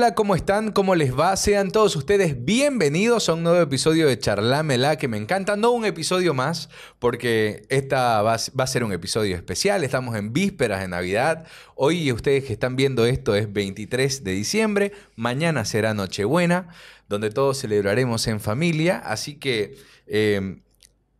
hola, ¿cómo están? ¿Cómo les va? Sean todos ustedes bienvenidos a un nuevo episodio de Charlamela, que me encanta. No un episodio más, porque esta va, a ser un episodio especial. Estamos en vísperas de Navidad. Hoy ustedes que están viendo esto es 23 de diciembre. Mañana será Nochebuena, donde todos celebraremos en familia. Así que eh,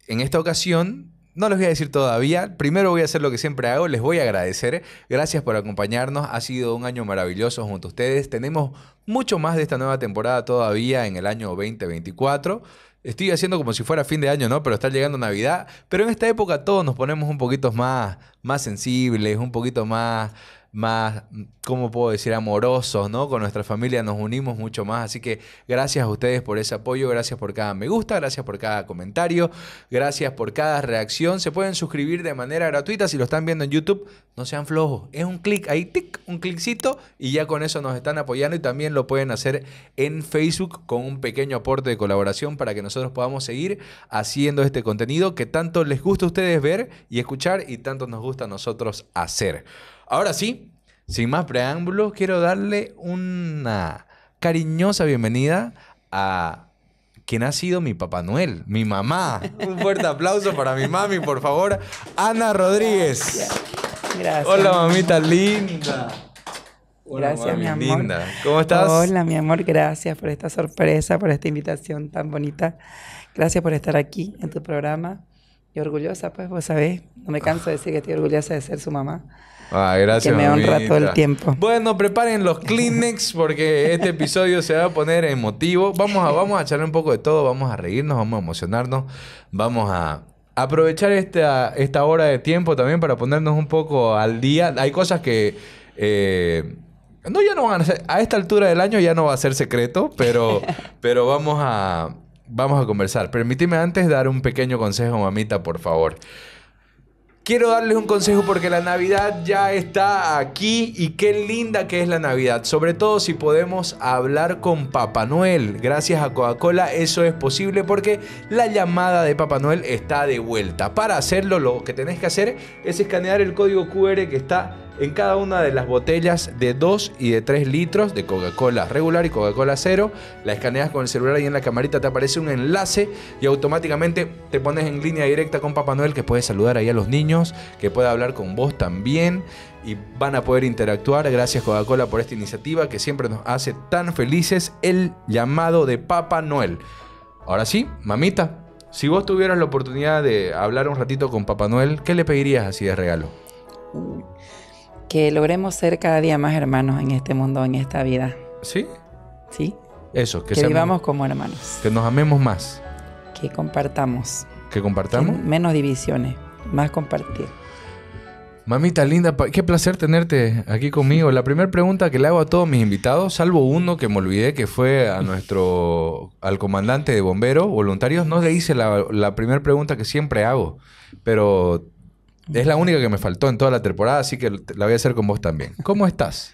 en esta ocasión no les voy a decir todavía. Primero voy a hacer lo que siempre hago. Les voy a agradecer. Gracias por acompañarnos. Ha sido un año maravilloso junto a ustedes. Tenemos mucho más de esta nueva temporada todavía en el año 2024. Estoy haciendo como si fuera fin de año, ¿no? Pero está llegando Navidad. Pero en esta época todos nos ponemos un poquito más, más sensibles, un poquito más más, ¿cómo puedo decir?, amorosos, ¿no? Con nuestra familia nos unimos mucho más. Así que gracias a ustedes por ese apoyo, gracias por cada me gusta, gracias por cada comentario, gracias por cada reacción. Se pueden suscribir de manera gratuita si lo están viendo en YouTube. No sean flojos, es un clic ahí, un cliccito y ya con eso nos están apoyando y también lo pueden hacer en Facebook con un pequeño aporte de colaboración para que nosotros podamos seguir haciendo este contenido que tanto les gusta a ustedes ver y escuchar y tanto nos gusta a nosotros hacer. Ahora sí, sin más preámbulos, quiero darle una cariñosa bienvenida a quien ha sido mi Papá Noel, mi mamá. Un fuerte aplauso para mi mami, por favor. Ana Rodríguez. Gracias. Hola, mamita linda. gracias, mi amor. ¿Cómo estás? Hola, mi amor. Gracias por esta sorpresa, por esta invitación tan bonita. Gracias por estar aquí en tu programa. Y orgullosa, pues, vos sabés. No me canso de decir que estoy orgullosa de ser su mamá. Que me honra todo el tiempo. Bueno, preparen los Kleenex porque este episodio se va a poner emotivo. Vamos a, vamos a charlar un poco de todo, vamos a reírnos, vamos a emocionarnos, vamos a aprovechar esta, esta hora de tiempo también para ponernos un poco al día. Hay cosas que. Eh, no, ya no van a ser. A esta altura del año ya no va a ser secreto, pero, pero vamos a. Vamos a conversar. Permíteme antes dar un pequeño consejo, mamita, por favor. Quiero darles un consejo porque la Navidad ya está aquí y qué linda que es la Navidad. Sobre todo si podemos hablar con Papá Noel. Gracias a Coca-Cola eso es posible porque la llamada de Papá Noel está de vuelta. Para hacerlo lo que tenés que hacer es escanear el código QR que está en cada una de las botellas de 2 y de 3 litros de Coca-Cola regular y Coca-Cola cero. La escaneas con el celular y en la camarita te aparece un enlace y automáticamente te pones en línea directa con Papá Noel que puede saludar ahí a los niños, que puede hablar con vos también y van a poder interactuar. Gracias Coca-Cola por esta iniciativa que siempre nos hace tan felices el llamado de Papá Noel. Ahora sí, mamita, si vos tuvieras la oportunidad de hablar un ratito con Papá Noel, ¿qué le pedirías así de regalo? que logremos ser cada día más hermanos en este mundo, en esta vida. ¿Sí? Sí. Eso, que, que vivamos como hermanos. Que nos amemos más. Que compartamos. Que compartamos. menos divisiones, más compartir. Mamita linda, qué placer tenerte aquí conmigo. La primera pregunta que le hago a todos mis invitados, salvo uno que me olvidé, que fue a nuestro, al comandante de bomberos voluntarios, no le hice la primera pregunta que siempre hago, pero es la única que me faltó en toda la temporada, así que la voy a hacer con vos también. ¿Cómo estás?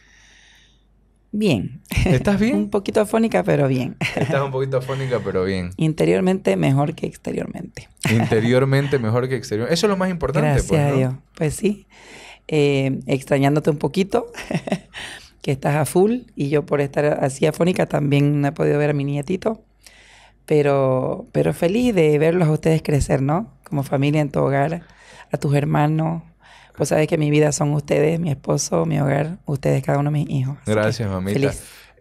Bien. ¿Estás bien? un poquito afónica, pero bien. Estás un poquito afónica, pero bien. Interiormente mejor que exteriormente. Interiormente mejor que exteriormente. Eso es lo más importante. Pues, Gracias pues, a Dios. Pues sí. Eh, extrañándote un poquito, que estás a full y yo por estar así afónica también no he podido ver a mi nietito. Pero, pero feliz de verlos a ustedes crecer, ¿no? Como familia en tu hogar a tus hermanos. Pues sabes que mi vida son ustedes, mi esposo, mi hogar, ustedes, cada uno de mis hijos. Gracias, mamita.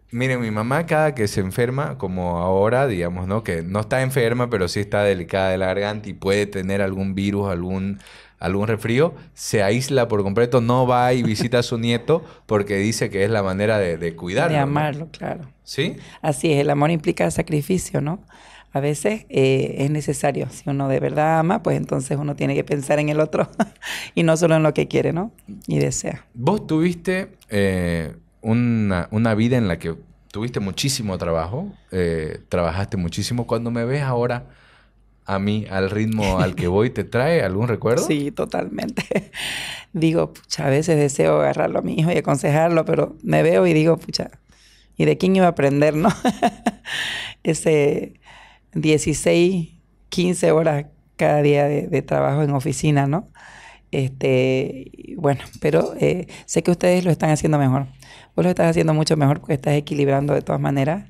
mire mi mamá cada que se enferma, como ahora, digamos, ¿no? Que no está enferma, pero sí está delicada de la garganta y puede tener algún virus, algún, algún refrío, se aísla por completo, no va y visita a su nieto porque dice que es la manera de, cuidarlo. De amarlo, claro. ¿Sí? Así es, el amor implica sacrificio, ¿no? a veces eh, es necesario. Si uno de verdad ama, pues entonces uno tiene que pensar en el otro y no solo en lo que quiere, ¿no? Y desea. Vos tuviste eh, una, vida en la que tuviste muchísimo trabajo, eh, trabajaste muchísimo. Cuando me ves ahora a mí, al ritmo al que voy, ¿te trae algún recuerdo? Sí, totalmente. digo, pucha, a veces deseo agarrarlo a mi hijo y aconsejarlo, pero me veo y digo, pucha, ¿y de quién iba a aprender, no? Ese 16, 15 horas cada día de, trabajo en oficina, ¿no? Este, bueno, pero eh, sé que ustedes lo están haciendo mejor. Vos lo estás haciendo mucho mejor porque estás equilibrando de todas maneras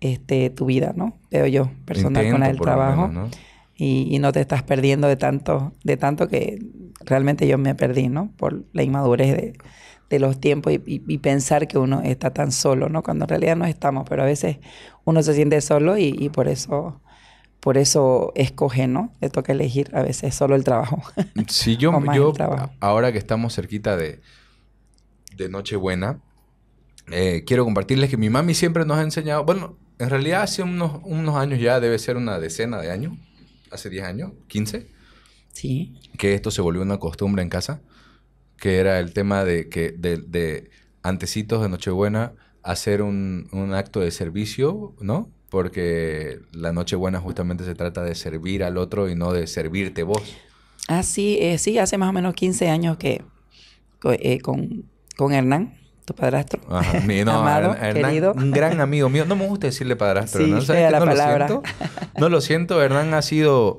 este, tu vida, ¿no? Veo yo, personal con la del trabajo. Y, y, no te estás perdiendo de tanto, de tanto que realmente yo me perdí, ¿no? Por la inmadurez de, de los tiempos y, pensar que uno está tan solo, ¿no? Cuando en realidad no estamos, pero a veces uno se siente solo y, por eso por eso escoge, ¿no? Le toca elegir a veces solo el trabajo. Sí, yo, yo ahora que estamos cerquita de, Nochebuena, eh, quiero compartirles que mi mami siempre nos ha enseñado, bueno, en realidad hace unos, unos años ya, debe ser una decena de años, hace 10 años, 15. Que esto se volvió una costumbre en casa que era el tema de que de, antecitos de Nochebuena hacer un, acto de servicio, ¿no? Porque la Nochebuena justamente se trata de servir al otro y no de servirte vos. Ah, eh, sí, hace más o menos 15 años que eh, con, Hernán tu padrastro. mi, Amado, Un gran amigo mío. No me gusta decirle padrastro, sí, ¿no? la palabra. No lo siento, Hernán ha sido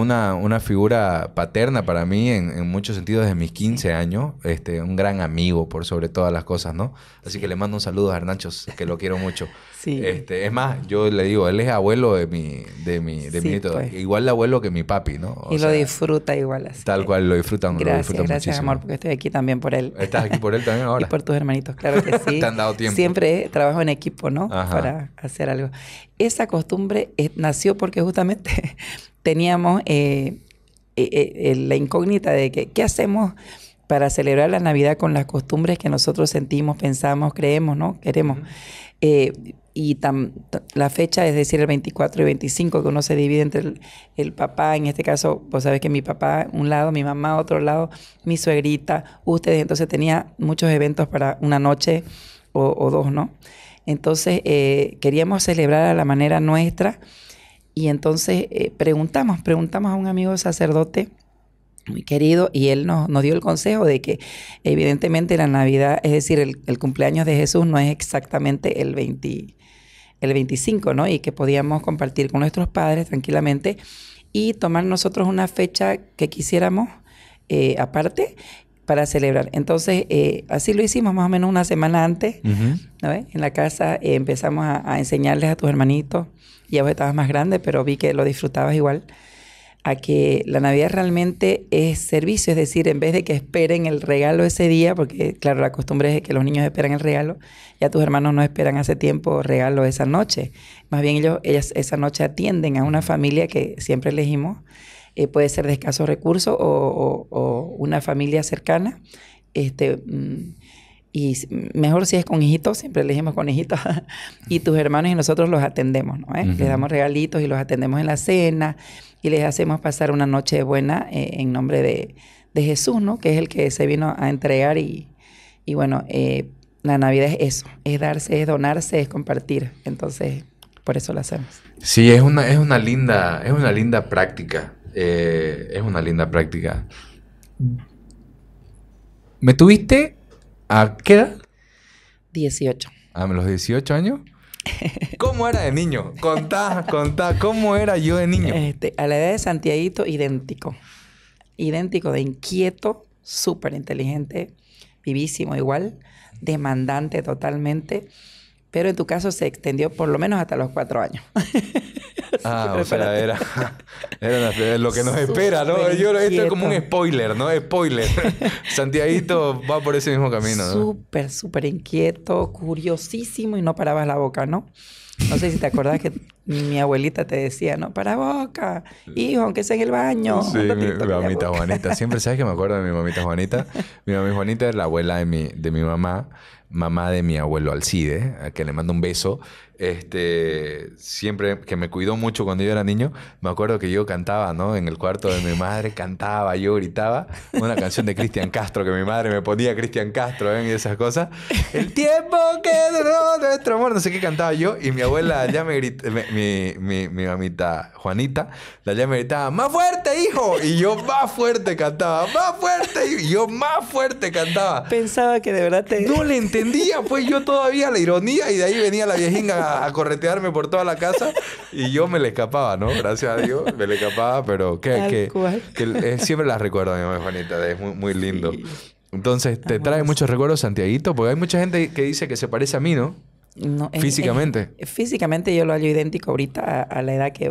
una, figura paterna para mí en, muchos sentidos desde mis 15 años, este, un gran amigo por sobre todas las cosas, ¿no? Así que le mando un saludo a Hernanchos, que lo quiero mucho. Este, es más, yo le digo, él es abuelo de mi, de mi, nieto. Pues. Igual de abuelo que mi papi, ¿no? y lo disfruta igual así. Tal cual, lo disfrutan, gracias, lo Gracias, amor, porque estoy aquí también por él. Estás aquí por él también ahora. y por tus hermanitos, claro que sí. Te han dado tiempo. Siempre trabajo en equipo, ¿no? Para hacer algo. Esa costumbre eh, nació porque justamente teníamos eh, eh, la incógnita de que, qué hacemos para celebrar la Navidad con las costumbres que nosotros sentimos, pensamos, creemos, ¿no? Queremos y la fecha, es decir, el 24 y 25, que uno se divide entre el, papá, en este caso, vos sabes que mi papá un lado, mi mamá otro lado, mi suegrita, ustedes, entonces tenía muchos eventos para una noche o, dos, ¿no? Entonces eh, queríamos celebrar a la manera nuestra y entonces eh, preguntamos, preguntamos a un amigo sacerdote, muy querido, y él nos, nos, dio el consejo de que evidentemente la Navidad, es decir, el, cumpleaños de Jesús no es exactamente el 24 el 25, ¿no? Y que podíamos compartir con nuestros padres tranquilamente y tomar nosotros una fecha que quisiéramos eh, aparte para celebrar. Entonces, eh, así lo hicimos más o menos una semana antes, ¿no en la casa eh, empezamos a, a, enseñarles a tus hermanitos, ya vos estabas más grande, pero vi que lo disfrutabas igual a que la Navidad realmente es servicio, es decir, en vez de que esperen el regalo ese día, porque claro, la costumbre es que los niños esperan el regalo, ya tus hermanos no esperan hace tiempo regalo esa noche, más bien ellos ellas esa noche atienden a una familia que siempre elegimos, eh, puede ser de escasos recursos o, o una familia cercana, este, mm, y mejor si es con hijitos. siempre elegimos con hijitos. y tus hermanos y nosotros los atendemos, ¿no? ¿Eh? Les damos regalitos y los atendemos en la cena y les hacemos pasar una noche buena eh, en nombre de, Jesús, ¿no? Que es el que se vino a entregar y, y bueno, eh, la Navidad es eso, es darse, es donarse, es compartir. Entonces, por eso lo hacemos. Sí, es una, es una linda, es una linda práctica. es una linda práctica. Me tuviste ¿A qué edad? 18. ¿A los 18 años? ¿Cómo era de niño? Contá, contá, ¿cómo era yo de niño? Este, a la edad de Santiaguito, idéntico. Idéntico, de inquieto, súper inteligente, vivísimo igual, demandante totalmente pero en tu caso se extendió por lo menos hasta los cuatro años. ah, o sea, era, era, lo que nos espera, ¿no? Yo, esto es como un spoiler, ¿no? Spoiler. Santiaguito va por ese mismo camino, ¿no? Súper, súper inquieto, curiosísimo y no parabas la boca, ¿no? No sé si te acordás que mi abuelita te decía, no, para boca, hijo, aunque sea en el baño. Sí, mi, mamita Juanita. Siempre sabes que me acuerdo de mi mamita Juanita. Mi mamita Juanita es la abuela de mi, de mi mamá, mamá de mi abuelo Alcide, a que le mando un beso. Este, siempre que me cuidó mucho cuando yo era niño, me acuerdo que yo cantaba, ¿no? En el cuarto de mi madre cantaba, yo gritaba una canción de Cristian Castro, que mi madre me ponía Cristian Castro, ¿ven? Y esas cosas. El tiempo que duró nuestro amor, no sé qué cantaba yo, y mi abuela ya me, grit mi, mi, mamita Juanita, la llama gritaba, más fuerte, hijo. Y yo más fuerte cantaba, más fuerte. Y yo más fuerte cantaba. Pensaba que de verdad te... No le entendía, pues yo todavía la ironía y de ahí venía la viejinga a, corretearme por toda la casa y yo me le escapaba, ¿no? Gracias a Dios, me le escapaba, pero que, que, eh, siempre la recuerdo a mi mamá Juanita, es muy, lindo. Entonces, te trae muchos recuerdos, Santiaguito, porque hay mucha gente que dice que se parece a mí, ¿no? físicamente. físicamente yo lo hallo idéntico ahorita a, la edad que,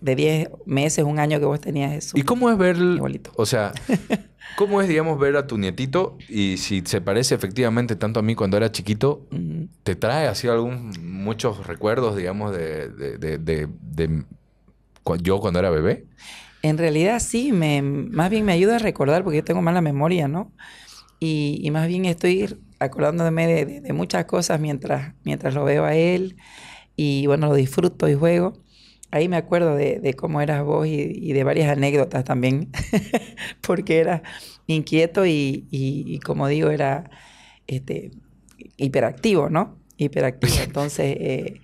de 10 meses, un año que vos tenías eso. ¿Y cómo es ver, o sea, cómo es, digamos, ver a tu nietito y si se parece efectivamente tanto a mí cuando era chiquito, te trae así algún, muchos recuerdos, digamos, de, de, yo cuando era bebé? En realidad sí, me, más bien me ayuda a recordar porque yo tengo mala memoria, ¿no? y más bien estoy acordándome de, muchas cosas mientras, mientras lo veo a él y bueno, lo disfruto y juego. Ahí me acuerdo de, cómo eras vos y, de varias anécdotas también, porque era inquieto y, como digo, era este, hiperactivo, ¿no? Hiperactivo. Entonces, eh,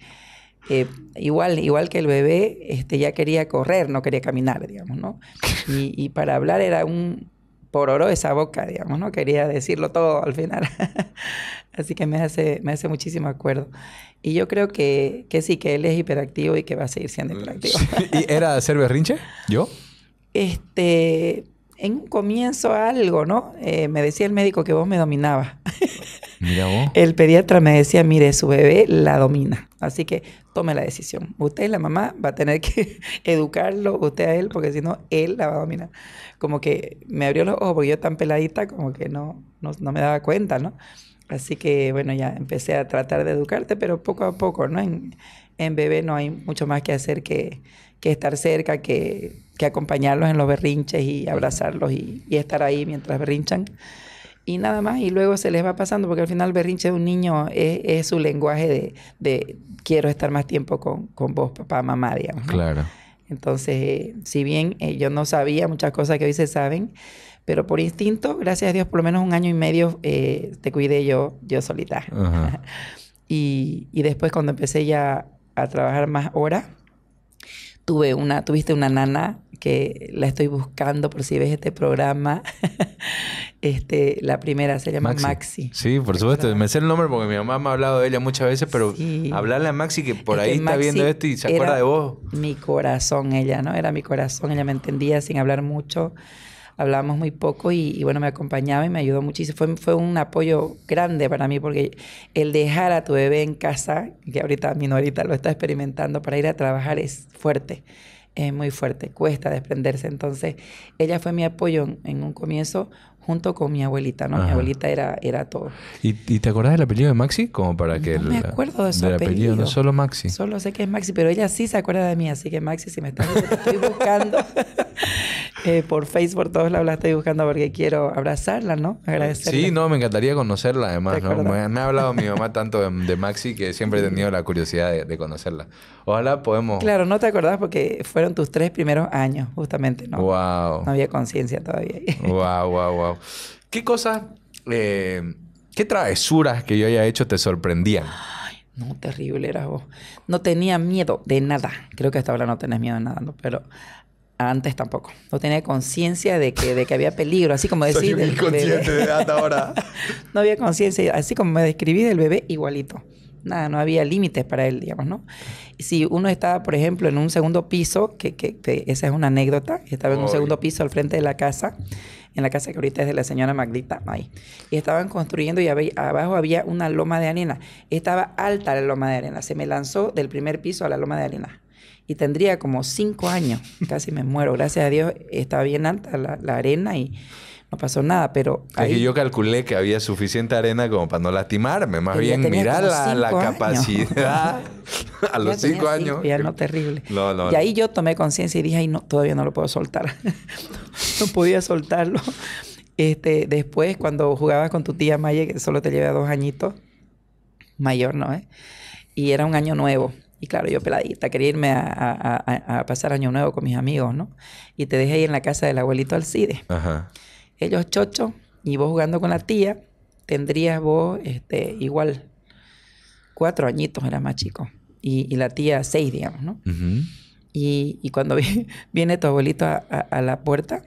eh, igual, igual que el bebé, este, ya quería correr, no quería caminar, digamos, ¿no? y para hablar era un, oro esa boca, digamos, ¿no? Quería decirlo todo al final. Así que me hace, me hace muchísimo acuerdo. Y yo creo que, sí, que él es hiperactivo y que va a seguir siendo mm, hiperactivo. ¿Y era hacer berrinche? ¿Yo? Este, en un comienzo algo, ¿no? Eh, me decía el médico que vos me dominabas. Mira vos. El pediatra me decía, mire, su bebé la domina. Así que tome la decisión. Usted, la mamá, va a tener que educarlo, usted a él, porque si no, él la va a dominar. Como que me abrió los ojos, porque yo tan peladita, como que no, no, me daba cuenta, ¿no? Así que, bueno, ya empecé a tratar de educarte, pero poco a poco, ¿no? En, en bebé no hay mucho más que hacer que que estar cerca, que, que, acompañarlos en los berrinches y abrazarlos y, estar ahí mientras berrinchan. Y nada más, y luego se les va pasando, porque al final el berrinche de un niño es, es su lenguaje de, quiero estar más tiempo con, con vos, papá, mamá, digamos. Claro. Entonces, eh, si bien eh, yo no sabía muchas cosas que hoy se saben, pero por instinto, gracias a Dios, por lo menos un año y medio eh, te cuidé yo, yo solita. y, y después cuando empecé ya a trabajar más horas, Tuve una, tuviste una nana que la estoy buscando por si ves este programa. este, la primera se llama Maxi. sí, por supuesto. Me sé el nombre porque mi mamá me ha hablado de ella muchas veces, pero hablarle a Maxi que por ahí está viendo esto y se acuerda de vos. Mi corazón, ella, ¿no? Era mi corazón. Ella me entendía sin hablar mucho hablábamos muy poco y, bueno, me acompañaba y me ayudó muchísimo. Fue, fue un apoyo grande para mí porque el dejar a tu bebé en casa, que ahorita mi norita lo está experimentando, para ir a trabajar es fuerte, es muy fuerte, cuesta desprenderse. Entonces, ella fue mi apoyo en, un comienzo junto con mi abuelita, ¿no? Mi abuelita era, era todo. ¿Y, ¿Y, te acordás del apellido de Maxi? Como para que... me acuerdo de su apellido. No solo Maxi. Solo sé que es Maxi, pero ella sí se acuerda de mí, así que Maxi, si me estás... estoy buscando. Eh, por Facebook, por todos lados la estoy buscando porque quiero abrazarla, ¿no? Agradecerla. Sí, no, me encantaría conocerla además, ¿no? Me, ha hablado mi mamá tanto de, Maxi que siempre he tenido la curiosidad de, conocerla. Ojalá podemos... Claro, no te acordás porque fueron tus tres primeros años, justamente, ¿no? Wow. No había conciencia todavía. wow, wow, wow. ¿Qué cosas... Eh, ¿Qué travesuras que yo haya hecho te sorprendían? Ay, no, terrible eras vos. No tenía miedo de nada. Creo que hasta ahora no tenés miedo de nada, ¿no? pero antes tampoco. No tenía conciencia de que, de que había peligro, así como decir. de hasta ahora. no había conciencia, así como me describí del bebé, igualito. Nada, no había límites para él, digamos, ¿no? si uno estaba, por ejemplo, en un segundo piso, que, que, esa es una anécdota, estaba en un segundo piso al frente de la casa, en la casa que ahorita es de la señora Magdita, ahí. Y estaban construyendo y abajo había una loma de arena. Estaba alta la loma de arena. Se me lanzó del primer piso a la loma de arena y tendría como cinco años. Casi me muero. Gracias a Dios estaba bien alta la, arena y no pasó nada, pero... Ahí, es que yo calculé que había suficiente arena como para no lastimarme. Más bien, mirar la, capacidad a los cinco años. no, terrible. y ahí yo tomé conciencia y dije, ay, no, todavía no lo puedo soltar. no podía soltarlo. Este, después, cuando jugabas con tu tía Maya, que solo te lleva dos añitos, mayor, ¿no? Eh? Y era un año nuevo claro, yo peladita, quería irme a, pasar año nuevo con mis amigos, ¿no? Y te dejé ahí en la casa del abuelito Alcide. Ajá. Ellos chocho y vos jugando con la tía, tendrías vos este, igual cuatro añitos, era más chico. Y, la tía seis, digamos, ¿no? y, cuando viene tu abuelito a, la puerta,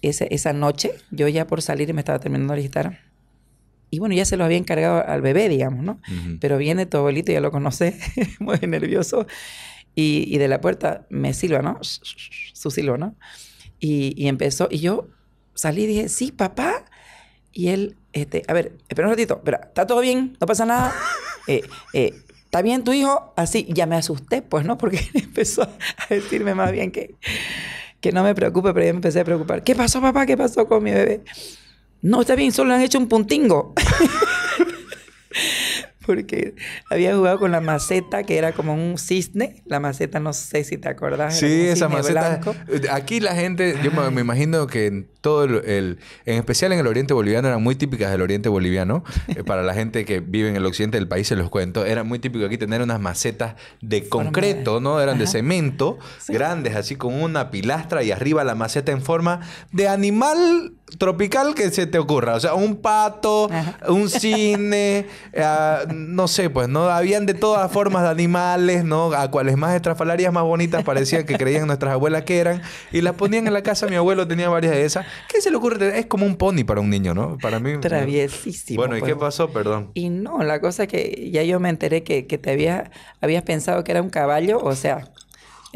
esa, noche, yo ya por salir y me estaba terminando de visitar y bueno, ya se lo había encargado al bebé, digamos, ¿no? Pero viene todo abuelito, ya lo conoce, muy nervioso, y, de la puerta me silba, ¿no? Su silba, ¿no? Y, empezó, y yo salí y dije, sí, papá. Y él, este, a ver, espera un ratito, espera, ¿está todo bien? ¿No pasa nada? Eh, eh, ¿Está bien tu hijo? Así, ya me asusté, pues, ¿no? Porque empezó a decirme más bien que, que no me preocupe, pero yo empecé a preocupar. ¿Qué pasó, papá? ¿Qué pasó con mi bebé? No, está bien, solo han hecho un puntingo. porque había jugado con la maceta que era como un cisne. La maceta, no sé si te acordás. Sí, esa maceta. Eh, aquí la gente, yo me, imagino que en todo el, en especial en el oriente boliviano, eran muy típicas del oriente boliviano. Eh, para la gente que vive en el occidente del país, se los cuento, era muy típico aquí tener unas macetas de concreto, ¿no? Eran de cemento, grandes, así con una pilastra y arriba la maceta en forma de animal tropical que se te ocurra. O sea, un pato, un cine, ah, no sé, pues, ¿no? Habían de todas formas de animales, ¿no? A cuales más estrafalarias más bonitas parecían que creían nuestras abuelas que eran. Y las ponían en la casa. Mi abuelo tenía varias de esas. ¿Qué se le ocurre? Es como un pony para un niño, ¿no? Para mí. Traviesísimo. Bueno, ¿y qué pues. pasó? Perdón. Y no, la cosa es que ya yo me enteré que, que te había, habías pensado que era un caballo, o sea,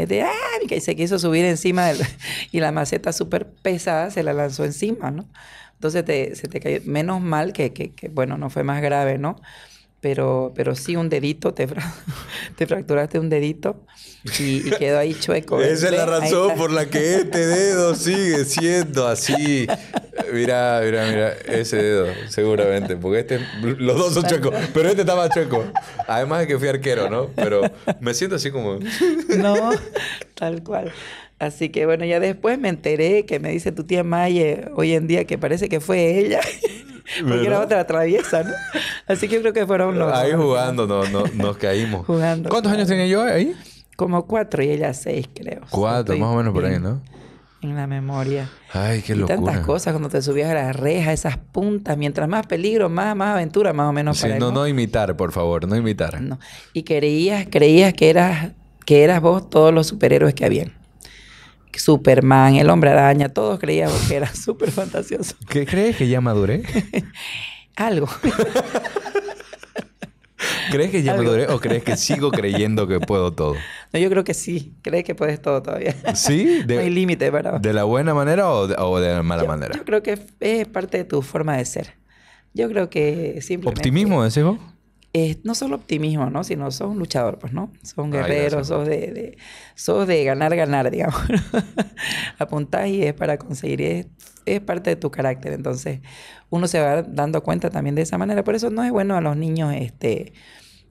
y ah, que se quiso subir encima y la maceta súper pesada se la lanzó encima, ¿no? Entonces te, se te cayó. Menos mal que, bueno, no fue más grave, ¿no? pero, pero sí un dedito, te, te fracturaste un dedito y, quedó ahí chueco. Esa es la razón por la que este dedo sigue siendo así. Mira, mira, mira, ese dedo, seguramente, porque este, los dos son chuecos, pero este estaba chueco. Además de que fui arquero, ¿no? Pero me siento así como... No, tal cual. Así que bueno, ya después me enteré que me dice tu tía Maye hoy en día que parece que fue ella. Porque era otra traviesa, ¿no? Así que yo creo que fueron los... Ahí jugando no, nos caímos. jugando. ¿Cuántos años tenía yo ahí? Como cuatro y ella seis, creo. Cuatro, más o menos por ahí, ¿no? En la memoria. Ay, qué locura. Y tantas cosas cuando te subías a las rejas, esas puntas. Mientras más peligro, más, más aventura, más o menos. para no, no, no imitar, por favor, no imitar. No. Y creías, creías que eras, que eras vos todos los superhéroes que habían. Superman, el hombre araña, todos creíamos que era súper fantasioso. ¿Qué crees que ya maduré? Algo. ¿Crees que ya maduré o crees que sigo creyendo que puedo todo? No, yo creo que sí. Crees que puedes todo todavía. ¿Sí? De, no hay límite, para ¿De la buena manera o de, la mala manera? Yo creo que es parte de tu forma de ser. Yo creo que simplemente... ¿Optimismo, ese no solo optimismo, ¿no? Sino sos un luchador, pues, ¿no? Sos un guerrero, sos, de, de, de ganar, ganar, digamos. Apuntás y es para conseguir, es, parte de tu carácter. Entonces, uno se va dando cuenta también de esa manera. Por eso no es bueno a los niños, este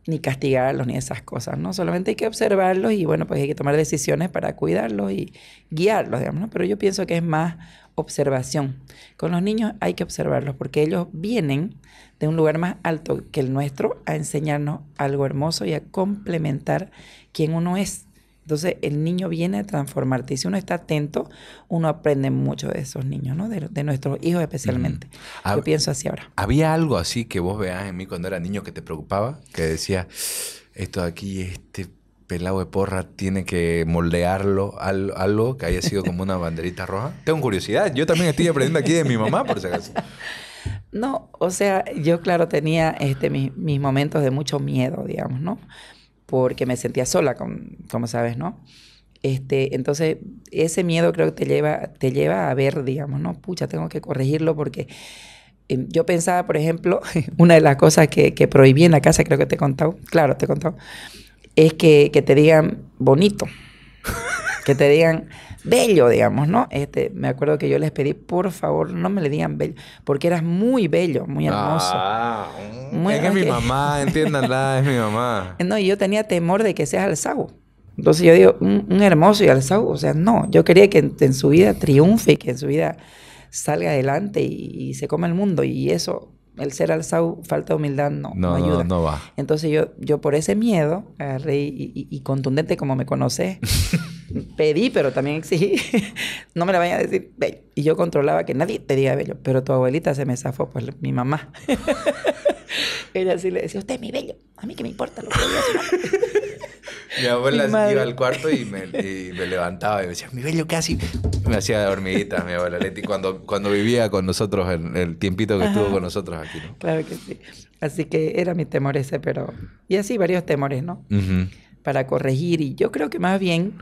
ni castigarlos ni esas cosas, ¿no? Solamente hay que observarlos y bueno, pues hay que tomar decisiones para cuidarlos y guiarlos, digamos, ¿no? Pero yo pienso que es más observación. Con los niños hay que observarlos porque ellos vienen de un lugar más alto que el nuestro a enseñarnos algo hermoso y a complementar quién uno es. Entonces el niño viene a transformarte y si uno está atento, uno aprende mucho de esos niños, ¿no? De, nuestros hijos especialmente. Ah, yo pienso así ahora. ¿Había algo así que vos veas en mí cuando era niño que te preocupaba? Que decía, esto de aquí, este pelado de porra tiene que moldearlo algo que haya sido como una banderita roja? Tengo curiosidad. Yo también estoy aprendiendo aquí de mi mamá, por si acaso. No, o sea, yo claro tenía este, mis, mis momentos de mucho miedo, digamos, ¿no? Porque me sentía sola, con, como sabes, ¿no? Este, entonces, ese miedo creo que te lleva, te lleva a ver, digamos, ¿no? Pucha, tengo que corregirlo porque em, yo pensaba, por ejemplo, una de las cosas que, prohibí en la casa, creo que te he contado, claro, te he contado, es que, que te digan bonito, que te digan bello, digamos, ¿no? Este, me acuerdo que yo les pedí, por favor, no me le digan bello, porque eras muy bello, muy hermoso. Ah, es mi mamá, entiéndanla, es mi mamá. No, y yo tenía temor de que seas alzado. Entonces yo digo, un, hermoso y alzado, o sea, no, yo quería que en, su vida triunfe, que en su vida salga adelante y, se coma el mundo, y eso el ser alzado, falta humildad, no, no, ayuda. No, no va. Entonces yo, yo por ese miedo agarré y, contundente como me conoces, pedí, pero también exigí, no me la vayan a decir Y yo controlaba que nadie te diga bello, pero tu abuelita se me zafó, por pues, mi mamá. Ella sí le decía, usted es mi bello, a mí que me importa lo que diga Mi abuela iba al cuarto y me, levantaba y me decía, mi bello casi. Me hacía dormidita mi abuela Leti cuando, cuando vivía con nosotros, el, el tiempito que estuvo con nosotros aquí. Claro que sí. Así que era mi temor ese, pero... Y así varios temores, ¿no? Para corregir. Y yo creo que más bien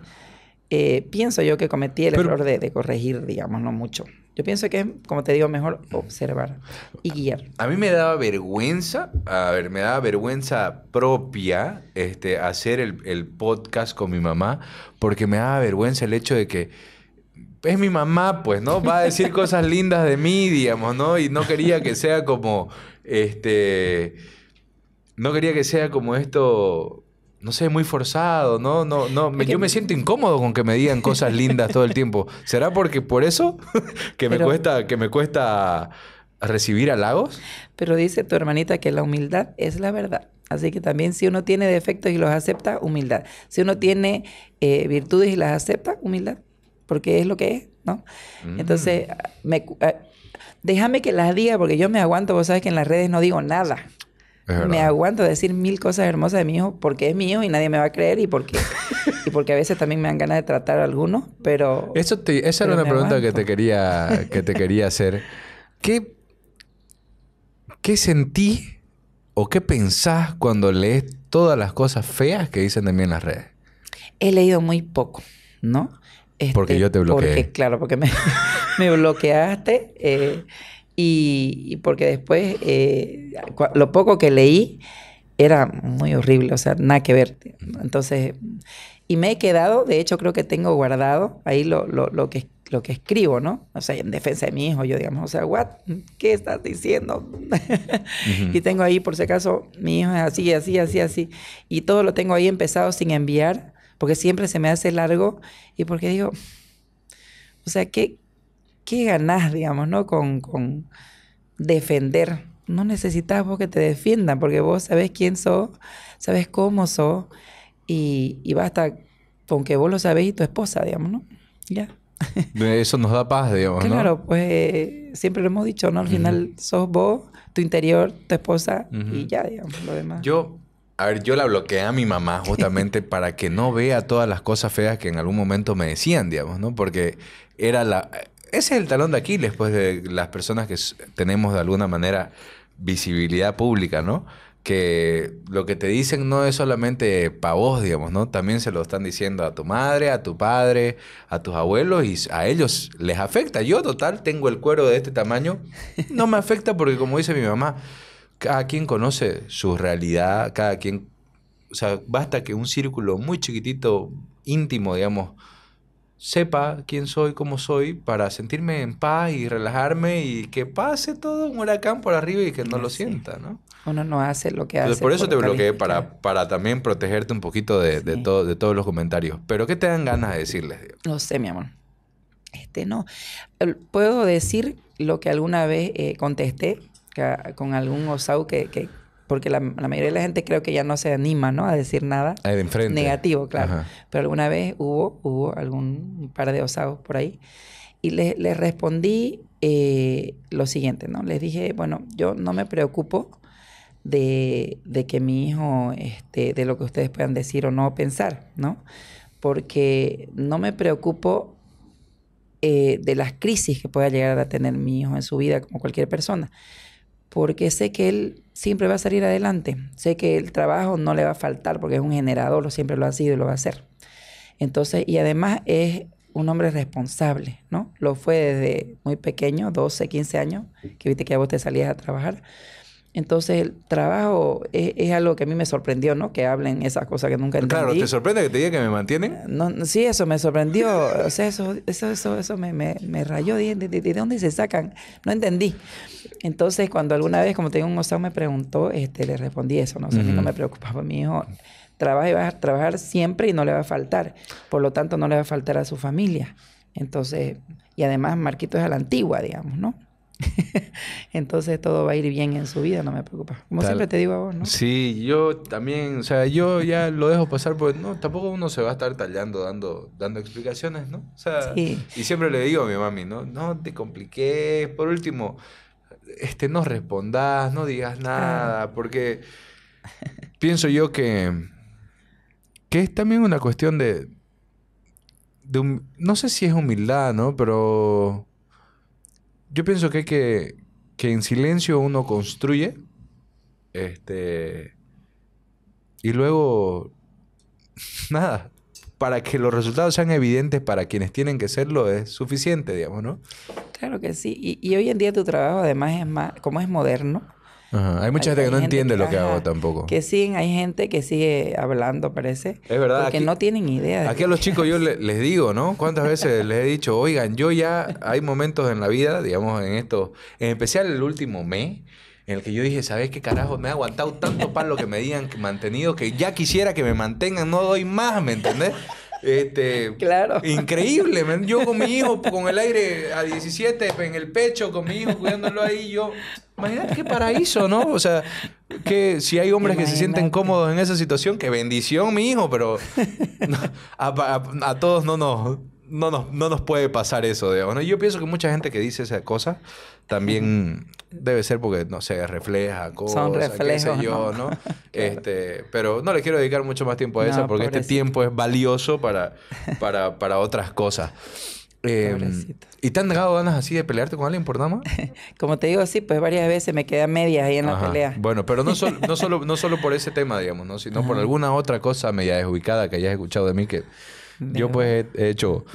eh, pienso yo que cometí el error de, corregir, digamos, no mucho. Yo pienso que como te digo, mejor observar y guiar. A mí me daba vergüenza, a ver, me daba vergüenza propia este, hacer el, el podcast con mi mamá, porque me daba vergüenza el hecho de que es mi mamá, pues, ¿no? Va a decir cosas lindas de mí, digamos, ¿no? Y no quería que sea como, este, no quería que sea como esto no sé, muy forzado, no, no, no, yo me siento incómodo con que me digan cosas lindas todo el tiempo. ¿Será porque por eso que me cuesta que me cuesta recibir halagos? Pero dice tu hermanita que la humildad es la verdad. Así que también si uno tiene defectos y los acepta, humildad. Si uno tiene eh, virtudes y las acepta, humildad, porque es lo que es, ¿no? Mm. Entonces, eh, déjame que las diga porque yo me aguanto, vos sabes que en las redes no digo nada me aguanto decir mil cosas hermosas de mi hijo porque es mío y nadie me va a creer y porque, y porque a veces también me dan ganas de tratar a algunos, pero... Eso esa era una pregunta que te, quería, que te quería hacer. ¿Qué, ¿Qué sentí o qué pensás cuando lees todas las cosas feas que dicen de mí en las redes? He leído muy poco, ¿no? porque este, yo te bloqueé. Porque, claro, porque me, bloqueaste. Eh, y, porque después, eh, lo poco que leí era muy horrible, o sea, nada que ver. Entonces, y me he quedado, de hecho creo que tengo guardado ahí lo, lo, lo que, lo que escribo, ¿no? O sea, en defensa de mi hijo, yo digamos, o sea, what, ¿qué estás diciendo? y tengo ahí, por si acaso, mi hijo es así, así, así, así. Y todo lo tengo ahí empezado sin enviar, porque siempre se me hace largo y porque digo, o sea, ¿qué, ¿qué ganás, digamos, no? Con, defender. No necesitas vos que te defiendan, porque vos sabés quién sos, sabés cómo sos, y, y basta con que vos lo sabés y tu esposa, digamos, ¿no? Ya. Eso nos da paz, digamos. Claro, pues siempre lo hemos dicho, ¿no? Al final sos vos, tu interior, tu esposa y ya, digamos, lo demás. Yo, a ver, yo la bloqueé a mi mamá justamente para que no vea todas las cosas feas que en algún momento me decían, digamos, ¿no? Porque era la ese es el talón de Aquiles, pues, de las personas que tenemos de alguna manera visibilidad pública, ¿no? Que lo que te dicen no es solamente para vos, digamos, ¿no? También se lo están diciendo a tu madre, a tu padre, a tus abuelos y a ellos les afecta. Yo, total, tengo el cuero de este tamaño, no me afecta porque, como dice mi mamá, cada quien conoce su realidad, cada quien. O sea, basta que un círculo muy chiquitito, íntimo, digamos, sepa quién soy, cómo soy, para sentirme en paz y relajarme y que pase todo un huracán por arriba y que no lo sienta, ¿no? Uno no hace lo que hace. por eso te bloqueé, para, para también protegerte un poquito de, todo, de todos los comentarios. Pero ¿qué te dan ganas de decirles? No sé, mi amor. Este no. Puedo decir lo que alguna vez eh, contesté con algún osau que, que, porque la, mayoría de la gente creo que ya no se anima, ¿no? A decir nada negativo, claro. Pero alguna vez hubo, hubo algún par de osados por ahí. Y les le respondí eh, lo siguiente, ¿no? Les dije, bueno, yo no me preocupo de, que mi hijo, este, de lo que ustedes puedan decir o no pensar, ¿no? Porque no me preocupo eh, de las crisis que pueda llegar a tener mi hijo en su vida, como cualquier persona, porque sé que él siempre va a salir adelante. Sé que el trabajo no le va a faltar porque es un generador, lo siempre lo ha sido y lo va a hacer. Entonces, y además es un hombre responsable, ¿no? Lo fue desde muy pequeño, 12, 15 años, que viste que a vos te salías a trabajar. Entonces el trabajo es, algo que a mí me sorprendió, ¿no? Que hablen esas cosas que nunca pues entendí. Claro, ¿te sorprende que te diga que me mantienen? Eh, no, sí, eso me sorprendió. o sea, eso, eso, eso, eso me, me, rayó. ¿De, dónde se sacan? No entendí. Entonces cuando alguna vez, como tengo un osado, me preguntó, este, le respondí eso, ¿no? no me preocupaba mi hijo. Trabaja y va a trabajar siempre y no le va a faltar. Por lo tanto, no le va a faltar a su familia. Entonces, y además Marquito es a la antigua, digamos, ¿no? Entonces todo va a ir bien en su vida, no me preocupa. Como siempre te digo a vos, ¿no? Sí, yo también, o sea, yo ya lo dejo pasar porque no, tampoco uno se va a estar tallando, dando, dando explicaciones, ¿no? O sea, y siempre le digo a mi mami, ¿no? No te compliques, por último, este, no respondas, no digas ah. nada, porque pienso yo que, que es también una cuestión de, no sé si es humildad, ¿no? Pero yo pienso que en silencio uno construye, este, y luego, nada, para que los resultados sean evidentes para quienes tienen que serlo es suficiente, digamos, ¿no? Claro que sí. Y, y hoy en día tu trabajo, además, es más, como es moderno, Ajá. Hay mucha gente que no entiende lo que hago tampoco. Que siguen, hay gente que sigue hablando, parece. Es verdad. Porque no tienen idea. aquí a los chicos yo les digo, ¿no? ¿Cuántas veces les he dicho, oigan, yo ya hay momentos en la vida, digamos, en esto, en especial el último mes, en el que yo dije, ¿sabes qué carajo? Me ha aguantado tanto palo que me digan que mantenido que ya quisiera que me mantengan, no doy más, ¿me entendés? Este, claro. Increíble, Yo con mi hijo, con el aire a 17 en el pecho, con mi hijo cuidándolo ahí, yo. Imagínate qué paraíso, ¿no? O sea, que si hay hombres que se sienten cómodos en esa situación, qué bendición, mi hijo, pero a, todos no nos no nos, puede pasar eso, digamos. Yo pienso que mucha gente que dice esa cosa también debe ser porque, no sé, refleja cosas, Son yo, ¿no? Este, pero no le quiero dedicar mucho más tiempo a eso porque este tiempo es valioso para, para, otras cosas. Em, ¿Y te han dado ganas así de pelearte con alguien por más? Como te digo, sí, pues varias veces me quedé medias ahí en la pelea. Bueno, pero no, no, solo, no solo por ese tema, digamos, ¿no? sino por alguna otra cosa media desubicada que hayas escuchado de mí que yo pues he hecho...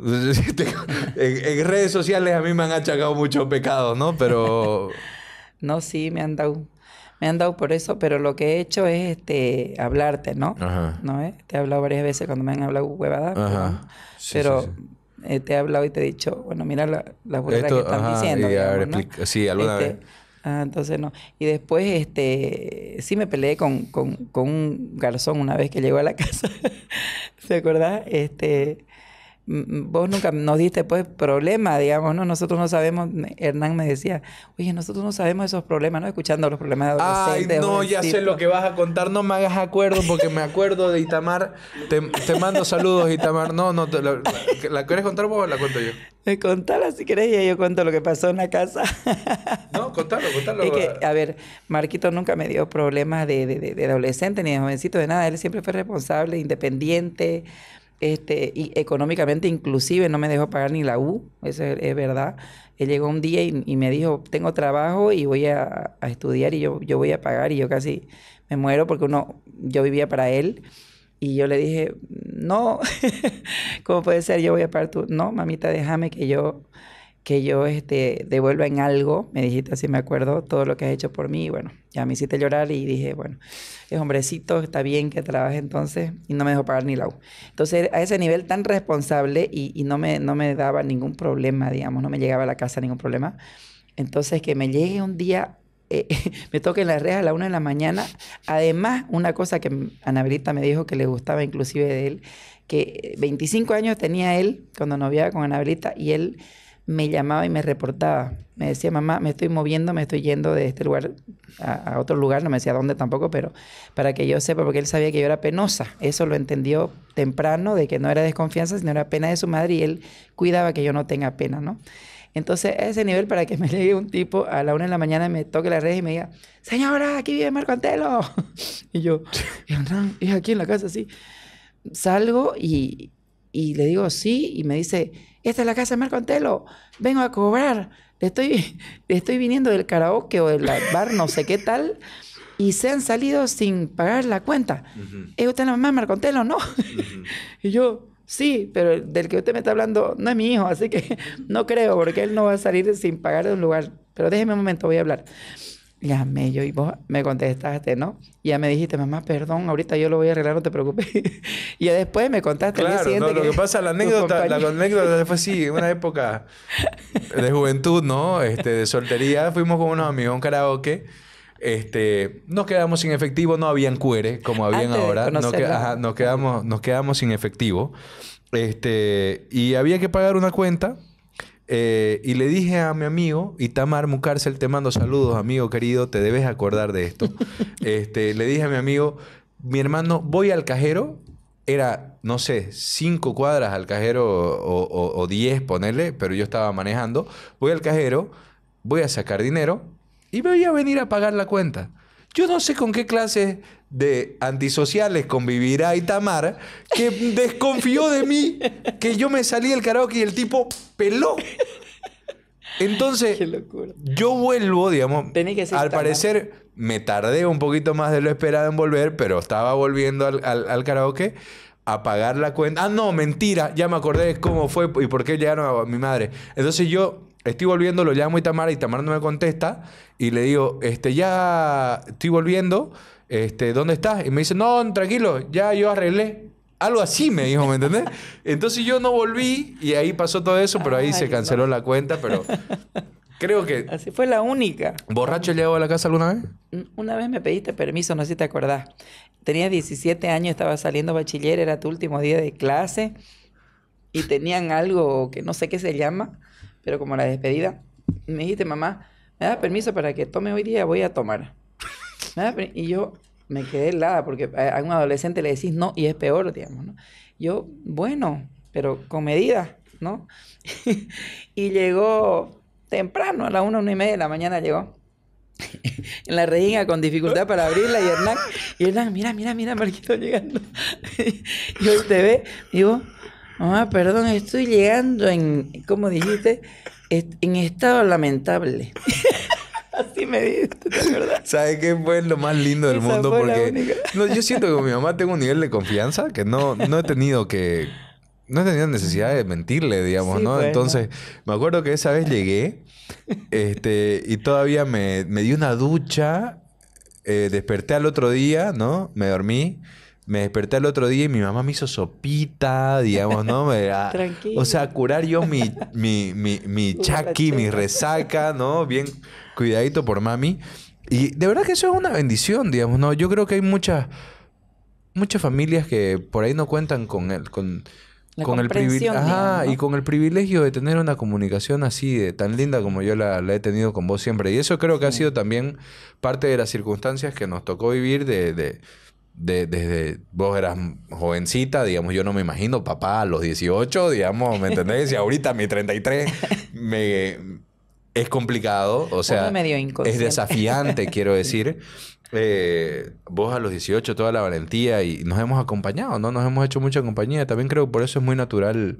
en, redes sociales a mí me han achacado muchos pecados, ¿no? Pero... no, sí, me han dado... Me han dado por eso, pero lo que he hecho es este hablarte, ¿no? Ajá. ¿No Te he hablado varias veces cuando me han hablado huevadas. Ajá. pero eh, te he hablado y te he dicho, bueno, mira las la, que están diciendo. Sí, alguna este, vez Ah, entonces no. Y después, este, sí me peleé con, con, con un garzón una vez que llegó a la casa. ¿Se acuerda? Este, vos nunca nos diste pues problema, digamos, ¿no? Nosotros no sabemos, Hernán me decía, oye, nosotros no sabemos esos problemas, ¿no? Escuchando los problemas de adolescentes. Ay, no, ya sé lo pues". que vas a contar, no me hagas acuerdo porque me acuerdo de Itamar. Te, mando saludos, Itamar. No, no, te, la, quieres contar vos o la cuento yo? Me eh, contala si querés y yo cuento lo que pasó en la casa. no, contalo, contalo. Es que, a ver, Marquito nunca me dio problemas de adolescente ni de jovencito, de nada. Él siempre fue responsable, independiente, este, y económicamente inclusive no me dejó pagar ni la U, eso es, verdad. Él llegó un día y, me dijo, tengo trabajo y voy a, estudiar y yo, yo voy a pagar y yo casi me muero porque uno, yo vivía para él y yo le dije, no, ¿cómo puede ser? Yo voy a pagar tú. No, mamita, déjame que yo que yo este, devuelva en algo, me dijiste así, me acuerdo, todo lo que has hecho por mí, y bueno, ya me hiciste llorar y dije, bueno, es hombrecito, está bien que trabaje entonces, y no me dejó pagar ni la U. Entonces, a ese nivel tan responsable y, no, me, no me daba ningún problema, digamos, no me llegaba a la casa ningún problema. Entonces, que me llegue un día eh, me toque en las rejas a la una de la mañana. Además, una cosa que Anabelita me dijo que le gustaba inclusive de él, que 25 años tenía él cuando noviaba con Anabelita y él me llamaba y me reportaba. Me decía, mamá, me estoy moviendo, me estoy yendo de este lugar a, otro lugar, no me decía dónde tampoco, pero para que yo sepa, porque él sabía que yo era penosa. Eso lo entendió temprano, de que no era desconfianza, sino era pena de su madre y él cuidaba que yo no tenga pena, ¿no? Entonces, a ese nivel, para que me llegue un tipo a la una de la mañana, me toque la red y me diga, señora, aquí vive Marco Antelo. y yo, y aquí en la casa, sí. Salgo y, y le digo, sí, y me dice, esta es la casa de Marco Antelo, vengo a cobrar, estoy, estoy viniendo del karaoke o del bar, no sé qué tal, y se han salido sin pagar la cuenta. Eh, ¿Es usted la mamá de Marco Antelo? No. y yo, sí, pero del que usted me está hablando no es mi hijo, así que no creo, porque él no va a salir sin pagar de un lugar. Pero déjeme un momento, voy a hablar. Llamé yo y vos me contestaste, ¿no? Y ya me dijiste, mamá, perdón, ahorita yo lo voy a arreglar, no te preocupes. y después me contaste. Claro, no, lo que, pasa, la anécdota, la anécdota fue así. en una época de juventud, ¿no? Este, de soltería, fuimos con unos amigos a un karaoke. Este, nos quedamos sin efectivo, no habían cueres, como habían ahora. Nos, nos, quedamos, nos quedamos sin efectivo. Este, y había que pagar una cuenta eh, y le dije a mi amigo, Itamar Mucarcel, te mando saludos, amigo querido, te debes acordar de esto. Este, le dije a mi amigo, mi hermano, voy al cajero, era, no sé, cinco cuadras al cajero o, o, o diez, ponerle, pero yo estaba manejando. Voy al cajero, voy a sacar dinero y me voy a venir a pagar la cuenta. Yo no sé con qué clase de antisociales convivirá Itamar, que desconfió de mí, que yo me salí del karaoke y el tipo peló. Entonces, yo vuelvo, digamos, al parecer me tardé un poquito más de lo esperado en volver, pero estaba volviendo al, karaoke a pagar la cuenta. Ah, no, mentira, ya me acordé cómo fue y por qué llegaron a mi madre. Entonces yo Estoy volviendo, lo llamo tamara y tamara no me contesta y le digo, este, ya estoy volviendo, este, ¿dónde estás? Y me dice, no, tranquilo, ya yo arreglé. Algo así me dijo, ¿me entendés? Entonces yo no volví y ahí pasó todo eso, pero ahí se canceló la cuenta, pero creo que... Así fue la única. ¿Borracho llegó a la casa alguna vez? Una vez me pediste permiso, no sé si te acordás. Tenía 17 años, estaba saliendo bachiller, era tu último día de clase y tenían algo que no sé qué se llama pero como la despedida, me dijiste, mamá, ¿me da permiso para que tome hoy día? Voy a tomar. y yo me quedé helada porque a un adolescente le decís no y es peor, digamos, ¿no? Yo, bueno, pero con medida, ¿no? y llegó temprano, a las una, una y media de la mañana llegó. en la reina con dificultad para abrirla y Hernán, y Hernán, mira, mira, mira, Marquito llegando. y hoy te ve, digo, Mamá, perdón, estoy llegando en, ¿cómo dijiste, en estado lamentable. Así me diste, ¿verdad? ¿Sabes qué fue lo más lindo del mundo? Porque yo siento que con mi mamá tengo un nivel de confianza que no, no he tenido que... No he tenido necesidad de mentirle, digamos, pues, ¿no? Entonces, me acuerdo que esa vez llegué este, y todavía me, me di una ducha, eh, desperté al otro día, ¿no? Me dormí me desperté el otro día y mi mamá me hizo sopita, digamos, ¿no? O sea, curar yo mi, mi, mi, mi chaki, mi resaca, ¿no? Bien cuidadito por mami. Y de verdad que eso es una bendición, digamos, ¿no? Yo creo que hay muchas, muchas familias que por ahí no cuentan con él. con, con el privilegio. y con el privilegio de tener una comunicación así, de, tan linda como yo la, he tenido con vos siempre. Y eso creo que ha sido también parte de las circunstancias que nos tocó vivir de desde vos eras jovencita, digamos, yo no me imagino, papá, a los 18, digamos, ¿me entendés? Y ahorita, mi 33, me, es complicado, o sea, es desafiante, quiero decir. Eh, vos a los 18, toda la valentía y nos hemos acompañado, ¿no? Nos hemos hecho mucha compañía. También creo que por eso es muy natural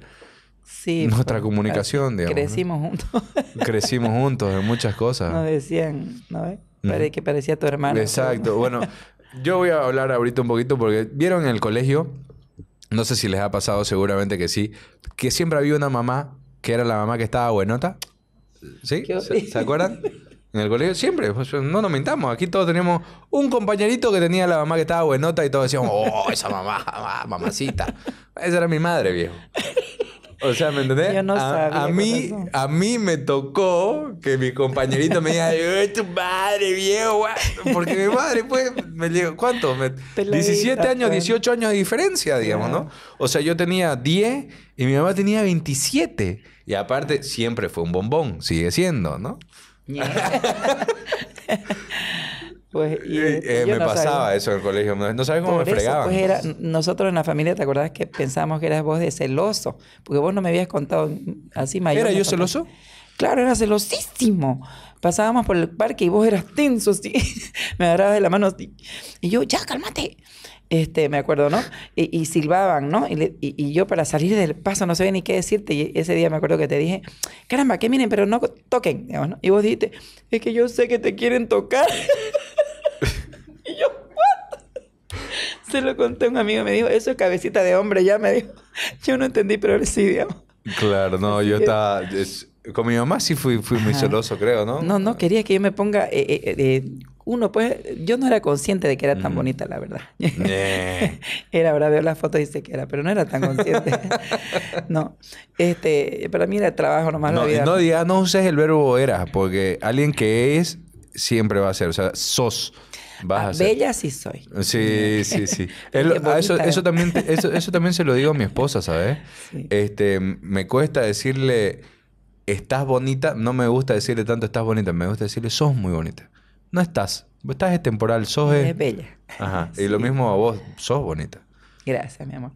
nuestra comunicación, digamos. Crecimos juntos. Crecimos juntos en muchas cosas. Nos decían, ¿no que parecía tu hermano. Exacto. Bueno, yo voy a hablar ahorita un poquito porque vieron en el colegio, no sé si les ha pasado, seguramente que sí, que siempre había una mamá que era la mamá que estaba buenota. ¿Sí? ¿Se, acuerdan? En el colegio siempre, pues, no nos mentamos. Aquí todos teníamos un compañerito que tenía la mamá que estaba buenota y todos decíamos, oh, esa mamá mamacita. Esa era mi madre, viejo. O sea, ¿me entendés? a, mí, a mí me tocó que mi compañerito me diga, tu madre, viejo! Porque mi madre, pues, me dijo, ¿cuánto? 17 años, 18 años de diferencia, digamos, ¿no? O sea, yo tenía 10 y mi mamá tenía 27. Y aparte, siempre fue un bombón, sigue siendo, ¿no? Pues, eh, eh, me pasaba eso en el colegio, no, sabes cómo me pues, fregaban. nosotros en la familia, ¿te acordás que pensábamos que eras vos de celoso? Porque vos no me habías contado así mayor. ¿Era yo celoso? Claro, era celosísimo. Pasábamos por el parque y vos eras tenso, así. me agarrabas de la mano ¿sí? Y yo, ya, cálmate. Este, me acuerdo, ¿no? Y, silbaban, ¿no? Y, yo para salir del paso no sabía ni qué decirte. Y ese día me acuerdo que te dije, caramba, que miren, pero no toquen. Y vos dijiste, es que yo sé que te quieren tocar. yo, Se lo conté a un amigo, me dijo, eso es cabecita de hombre, ya me dijo. Yo no entendí, pero sí, digamos. Claro, no, yo estaba... con mi mamá sí fui, fui muy celoso, creo, ¿no? No, no, quería que yo me ponga... Eh, eh, eh, uno, pues, yo no era consciente de que era tan mm. bonita, la verdad. era, ahora veo las fotos y sé que era, pero no era tan consciente. no, este, para mí era trabajo nomás no, la vida. No, no uses el verbo era, porque alguien que es siempre va a ser, o sea, sos. Ah, bella sí soy. Sí, sí, sí. eso, también, eso, también se lo digo a mi esposa, ¿sabes? Este, me cuesta decirle, estás bonita. No me gusta decirle tanto estás bonita. Me gusta decirle, sos muy bonita. No estás. Estás es temporal. Sos... Es, bella. Ajá. Y lo mismo a vos. Sos bonita. Gracias, mi amor.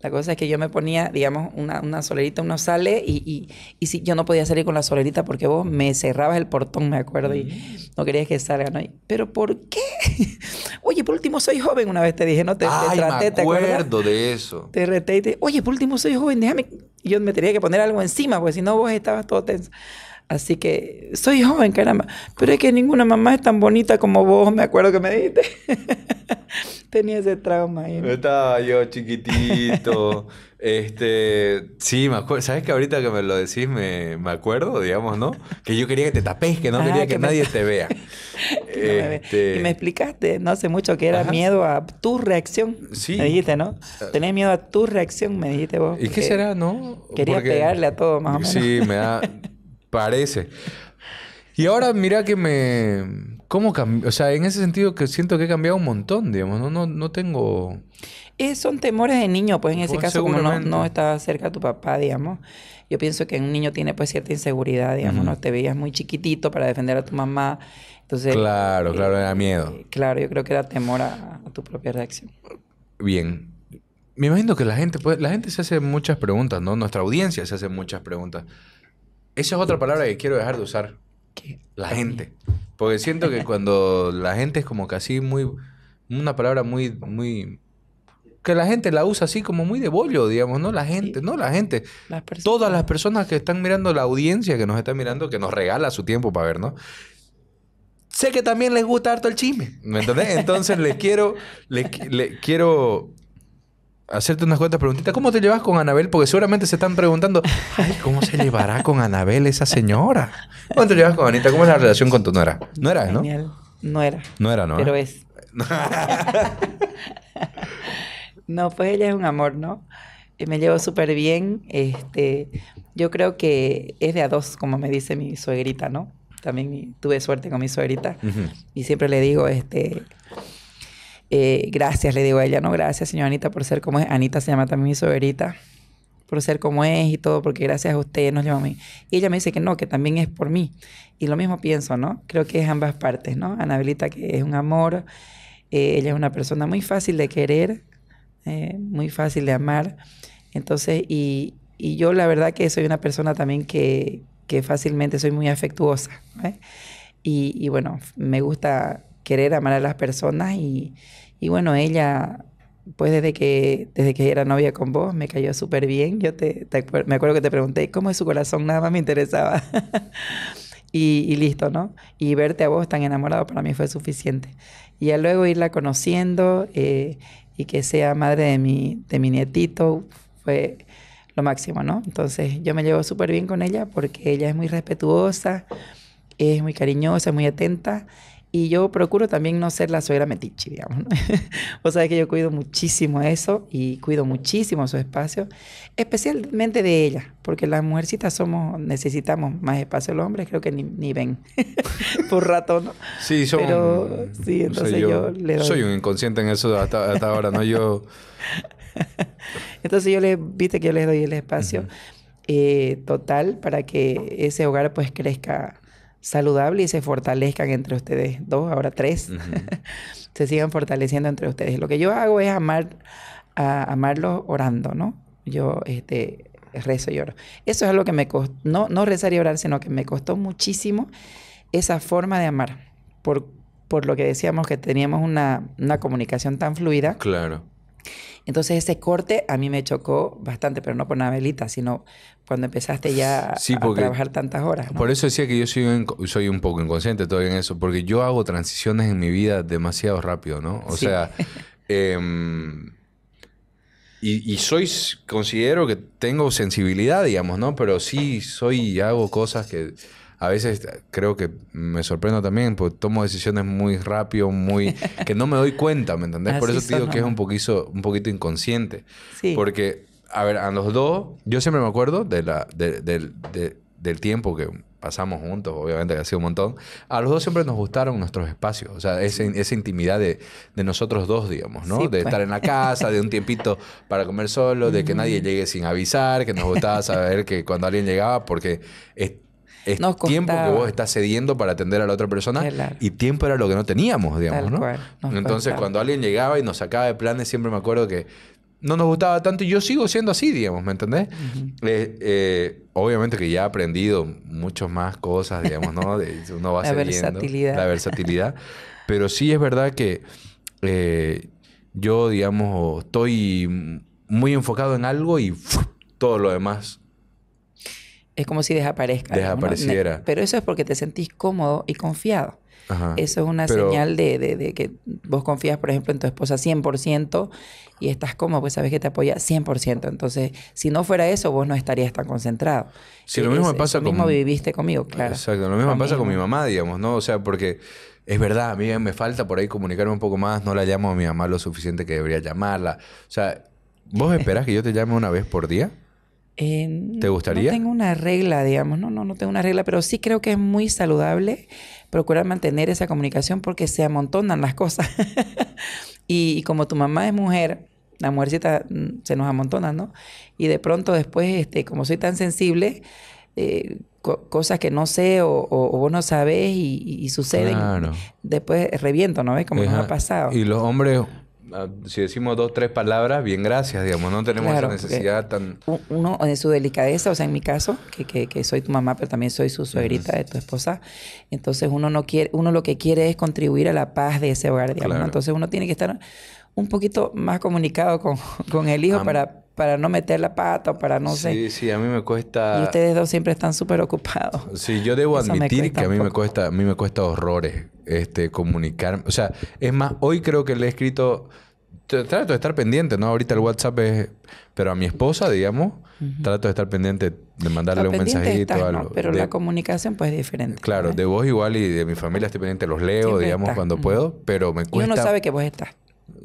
La cosa es que yo me ponía, digamos, una, una solerita, uno sale y, si, yo no podía salir con la solerita porque vos me cerrabas el portón, me acuerdo, y mm. no querías que salga, ¿no? Pero ¿por qué? oye, por último soy joven, una vez te dije, no te, te traté, acuerdo ¿te de eso. Te reté y te, oye, por último soy joven, déjame. Y yo me tenía que poner algo encima, porque si no vos estabas todo tenso. Así que soy joven, caramba. Pero es que ninguna mamá es tan bonita como vos, me acuerdo que me dijiste. Tenía ese trauma ahí. Estaba yo chiquitito. este, sí, me acuerdo. ¿Sabes que ahorita que me lo decís me, acuerdo, digamos, ¿no? Que yo quería que te tapes, que no ah, quería que, nadie te vea. Este y me explicaste, no Hace mucho, que era miedo a tu reacción. Sí. Me dijiste, ¿no? Ah. Tenés miedo a tu reacción, me dijiste vos. ¿Y qué será, no? Quería pegarle a todo, más o menos. Sí, me da... Parece. Y ahora mira que me... ¿Cómo O sea, en ese sentido que siento que he cambiado un montón, digamos, no, no, tengo... son temores de niño, pues en ese pues, caso como no, no estaba cerca de tu papá, digamos, yo pienso que un niño tiene pues cierta inseguridad, digamos, ¿no? Te veías muy chiquitito para defender a tu mamá, entonces... Claro, claro, eh, era miedo. Eh, claro, yo creo que era temor a, a tu propia reacción. Bien, me imagino que la gente, pues, la gente se hace muchas preguntas, ¿no? Nuestra audiencia se hace muchas preguntas. Esa es otra palabra que quiero dejar de usar. ¿Qué? La gente. Porque siento que cuando la gente es como que así muy... Una palabra muy, muy... Que la gente la usa así como muy de bollo, digamos, ¿no? La gente, no la gente. Todas las personas que están mirando, la audiencia que nos está mirando, que nos regala su tiempo para ver, ¿no? Sé que también les gusta harto el chisme, ¿me entendés? Entonces les quiero, quiero hacerte unas cuantas preguntitas. ¿Cómo te llevas con Anabel? Porque seguramente se están preguntando, ay, ¿cómo se llevará con Anabel esa señora? ¿Cómo te llevas con Anita? ¿Cómo es la relación con tu nuera? No era, ¿no? No era. No era, ¿no? Pero es. no, pues ella es un amor, ¿no? Eh, me llevo súper bien. Este, yo creo que es de a dos, como me dice mi suegrita, ¿no? También tuve suerte con mi suegrita. Y siempre le digo, este, eh, gracias, le digo a ella, ¿no? Gracias, señor Anita, por ser como es. Anita se llama también mi soberita, por ser como es y todo, porque gracias a usted nos llama a mí. Y ella me dice que no, que también es por mí. Y lo mismo pienso, ¿no? Creo que es ambas partes, ¿no? Anabelita, que es un amor, eh, ella es una persona muy fácil de querer, eh, muy fácil de amar. Entonces, y, y yo la verdad que soy una persona también que, que fácilmente soy muy afectuosa. Y, y, bueno, me gusta querer amar a las personas y, y bueno, ella pues desde que, desde que era novia con vos me cayó súper bien. Yo te, me acuerdo que te pregunté, ¿cómo es su corazón? Nada más me interesaba. y, listo, ¿no? Y verte a vos tan enamorado para mí fue suficiente. Y ya luego irla conociendo eh, y que sea madre de mi, de mi nietito fue lo máximo, ¿no? Entonces yo me llevo súper bien con ella porque ella es muy respetuosa, es muy cariñosa, muy atenta y yo procuro también no ser la suegra Metichi, digamos. ¿no? Vos sabés que yo cuido muchísimo eso y cuido muchísimo su espacio, especialmente de ella, porque las mujercitas somos, necesitamos más espacio. Los hombres creo que ni, ni ven por rato, ¿no? Sí, somos. Pero sí, entonces yo, le doy. Soy un inconsciente en eso hasta, ahora, ¿no? Yo. entonces yo le, viste que yo les doy el espacio eh, total para que ese hogar pues crezca saludable y se fortalezcan entre ustedes dos, ahora tres, se sigan fortaleciendo entre ustedes. Lo que yo hago es amar, a, amarlos orando, ¿no? Yo este, rezo y oro. Eso es lo que me costó, no, rezar y orar, sino que me costó muchísimo esa forma de amar, por, por lo que decíamos que teníamos una, una comunicación tan fluida. Claro entonces ese corte a mí me chocó bastante, pero no por una velita, sino cuando empezaste ya a trabajar tantas horas. Por eso decía que yo soy un, poco inconsciente todavía en eso, porque yo hago transiciones en mi vida demasiado rápido, ¿no? O sea, em, y, soy, considero que tengo sensibilidad, digamos, ¿no? Pero sí soy, y hago cosas que a veces creo que me sorprendo también, porque tomo decisiones muy rápido, muy... que no me doy cuenta, ¿me entendés? Por eso te digo que es un poquito, un poquito inconsciente. Porque, a ver, a los dos, yo siempre me acuerdo de la, del tiempo que pasamos juntos, obviamente que ha sido un montón, a los dos siempre nos gustaron nuestros espacios, o sea, esa, esa intimidad de, nosotros dos, digamos, ¿no? de pues. estar en la casa, de un tiempito para comer solo, de que nadie llegue sin avisar, que nos gustaba saber que cuando alguien llegaba, porque es tiempo que vos estás cediendo para atender a la otra persona y tiempo era lo que no teníamos, digamos, ¿no? Entonces, cuando alguien llegaba y nos sacaba de planes, siempre me acuerdo que no nos gustaba tanto y yo sigo siendo así, digamos, ¿me entendés? Eh, eh, obviamente que ya he aprendido muchas más cosas, digamos, ¿no? De, uno va la versatilidad. La versatilidad. Pero sí es verdad que eh, yo, digamos, estoy muy enfocado en algo y todo lo demás es como si desaparezca. Desapareciera. Pero eso es porque te sentís cómodo y confiado. Eso es una señal de, que vos confías, por ejemplo, en tu esposa 100% y estás cómodo, pues sabes que te apoya 100%. Entonces, si no fuera eso, vos no estarías tan concentrado. Si lo mismo me pasa con... mismo viviste conmigo, claro. Exacto, lo mismo me pasa con mi mamá, digamos, ¿no? O sea, porque es verdad, a mí me falta por ahí comunicarme un poco más, no la llamo a mi mamá lo suficiente que debería llamarla. O sea, ¿vos esperás que yo te llame una vez por día? Em, ¿Te gustaría? No tengo una regla, digamos, no, no, no tengo una regla, pero sí creo que es muy saludable procurar mantener esa comunicación porque se amontonan las cosas. y, como tu mamá es mujer, la mujercita mm, se nos amontona, ¿no? Y de pronto después, este, como soy tan sensible, eh, cosas que no sé o, vos no sabes y, suceden, después reviento, ¿no ves? Como nos ha pasado. Y los hombres Ah, si decimos dos, tres palabras, bien gracias, digamos, no tenemos esa necesidad tan... Uno, en eh, su delicadeza, o sea, en mi caso, que, soy tu mamá, pero también soy su suegrita de tu esposa, entonces uno no quiere, uno lo que quiere es contribuir a la paz de ese hogar, digamos, entonces uno tiene que estar un poquito más comunicado con, el hijo para, para no meter la pata o para no sé. Sí, sí, a mí me cuesta... Y ustedes dos siempre están súper ocupados. Sí, yo debo admitir que a mí, me cuesta, a mí me cuesta horrores este, O sea, es más, hoy creo que le he escrito. Trato de estar pendiente, ¿no? Ahorita el WhatsApp es. Pero a mi esposa, digamos, trato de estar pendiente, de mandarle un mensajito. algo. pero la comunicación, pues, es diferente. Claro, de vos igual y de mi familia estoy pendiente, los leo, digamos, cuando puedo, pero me cuesta. Y uno sabe que vos estás.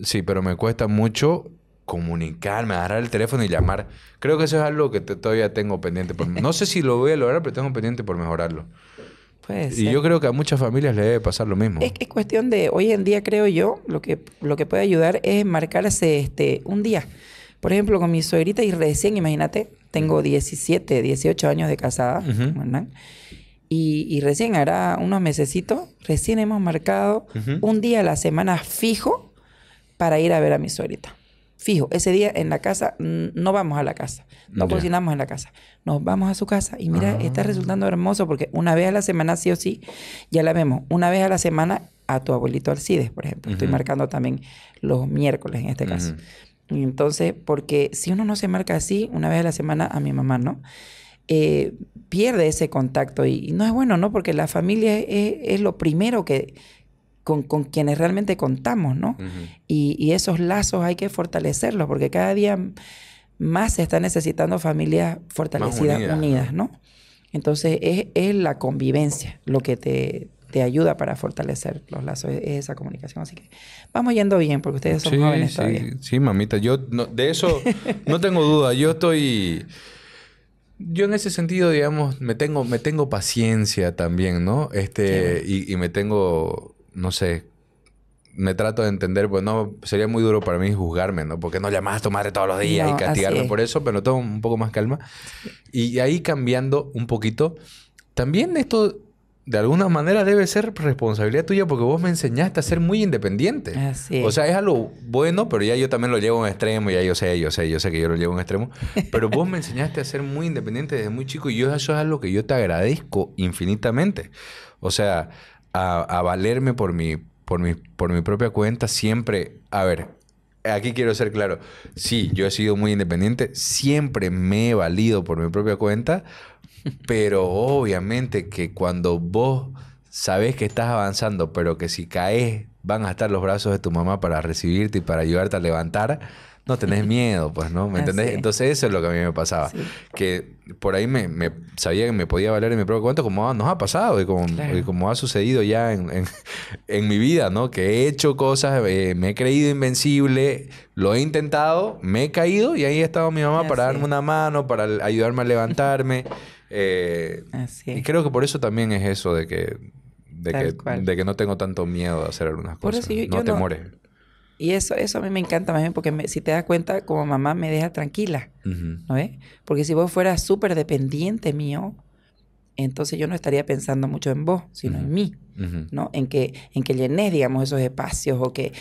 Sí, pero me cuesta mucho comunicarme, agarrar el teléfono y llamar. Creo que eso es algo que todavía tengo pendiente. no sé si lo voy a lograr, pero tengo pendiente por mejorarlo y yo creo que a muchas familias le debe pasar lo mismo. Es, es, cuestión de, hoy en día creo yo, lo que, lo que puede ayudar es marcarse este, un día. Por ejemplo, con mi suegrita y recién, imagínate, tengo 17, 18 años de casada, ¿verdad? Y, recién, hará unos mesecitos, recién hemos marcado un día a la semana fijo para ir a ver a mi suegrita. Fijo, ese día en la casa mm, no vamos a la casa, no cocinamos en la casa, nos vamos a su casa y mira, está ah. resultando hermoso porque una vez a la semana sí o sí, ya la vemos, una vez a la semana a tu abuelito Alcides, por ejemplo, estoy marcando también los miércoles en este caso. Entonces, porque si uno no se marca así, una vez a la semana a mi mamá, ¿no? Eh, pierde ese contacto y, no es bueno, ¿no? Porque la familia es lo primero que, con, con quienes realmente contamos, ¿no? y, esos lazos hay que fortalecerlos, porque cada día más se está necesitando familias fortalecidas, unidas, ¿no? Entonces es, la convivencia lo que te, te, ayuda para fortalecer los lazos, es, esa comunicación. Así que vamos yendo bien, porque ustedes son jóvenes sí, Sí, mamita, yo de eso no tengo duda, yo estoy... Yo en ese sentido, digamos, me tengo, me tengo paciencia también, ¿no? Este, y, y, me tengo no sé, me trato de entender, pues no, sería muy duro para mí juzgarme, ¿no? Porque no llamas a tu madre todos los días y castigarme por eso, pero tengo un poco más calma. Y ahí cambiando un poquito, también esto de alguna manera debe ser responsabilidad tuya porque vos me enseñaste a ser muy independiente. O sea, es algo bueno, pero ya yo también lo llevo a un extremo, ya yo sé, yo sé, yo sé que yo lo llevo a un extremo, pero vos me enseñaste a ser muy independiente desde muy chico y eso es algo que yo te agradezco infinitamente. O sea, a, valerme por mi, por, mi, por mi propia cuenta, siempre, a ver, aquí quiero ser claro, sí, yo he sido muy independiente, siempre me he valido por mi propia cuenta, pero obviamente que cuando vos sabes que estás avanzando, pero que si caes van a estar los brazos de tu mamá para recibirte y para ayudarte a levantar, no tenés miedo, pues, ¿no? ¿Me entendés? Entonces eso es lo que a mí me pasaba. Que por ahí me, sabía que me podía valer en mi propio cuento como nos ha pasado y como, ha sucedido ya en, mi vida, ¿no? Que he hecho cosas, eh, me he creído invencible, lo he intentado, me he caído y ahí ha estado mi mamá para darme una mano, para ayudarme a levantarme. Eh, y creo que por eso también es eso de que de que, no tengo tanto miedo de hacer algunas cosas. no te mueres. Y eso, eso a mí me encanta más bien porque si te das cuenta, como mamá me deja tranquila, ¿no Porque si vos fueras súper dependiente mío, entonces yo no estaría pensando mucho en vos, sino en mí, ¿no? En que, en que llenes digamos, esos espacios o que,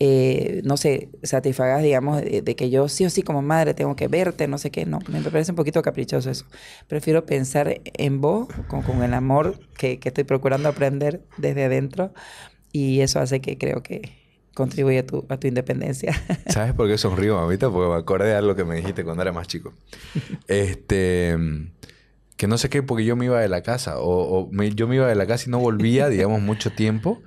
eh, no sé, satisfagas, digamos, de, de, que yo sí o sí como madre tengo que verte, no sé qué, no, me parece un poquito caprichoso eso. Prefiero pensar en vos con, con el amor que, que estoy procurando aprender desde adentro y eso hace que creo que contribuye a tu, a tu independencia. ¿Sabes por qué sonrío, mamita? Porque me acordé de algo que me dijiste cuando era más chico. Este, que no sé qué, porque yo me iba de la casa, o, yo me iba de la casa y no volvía, digamos, mucho tiempo,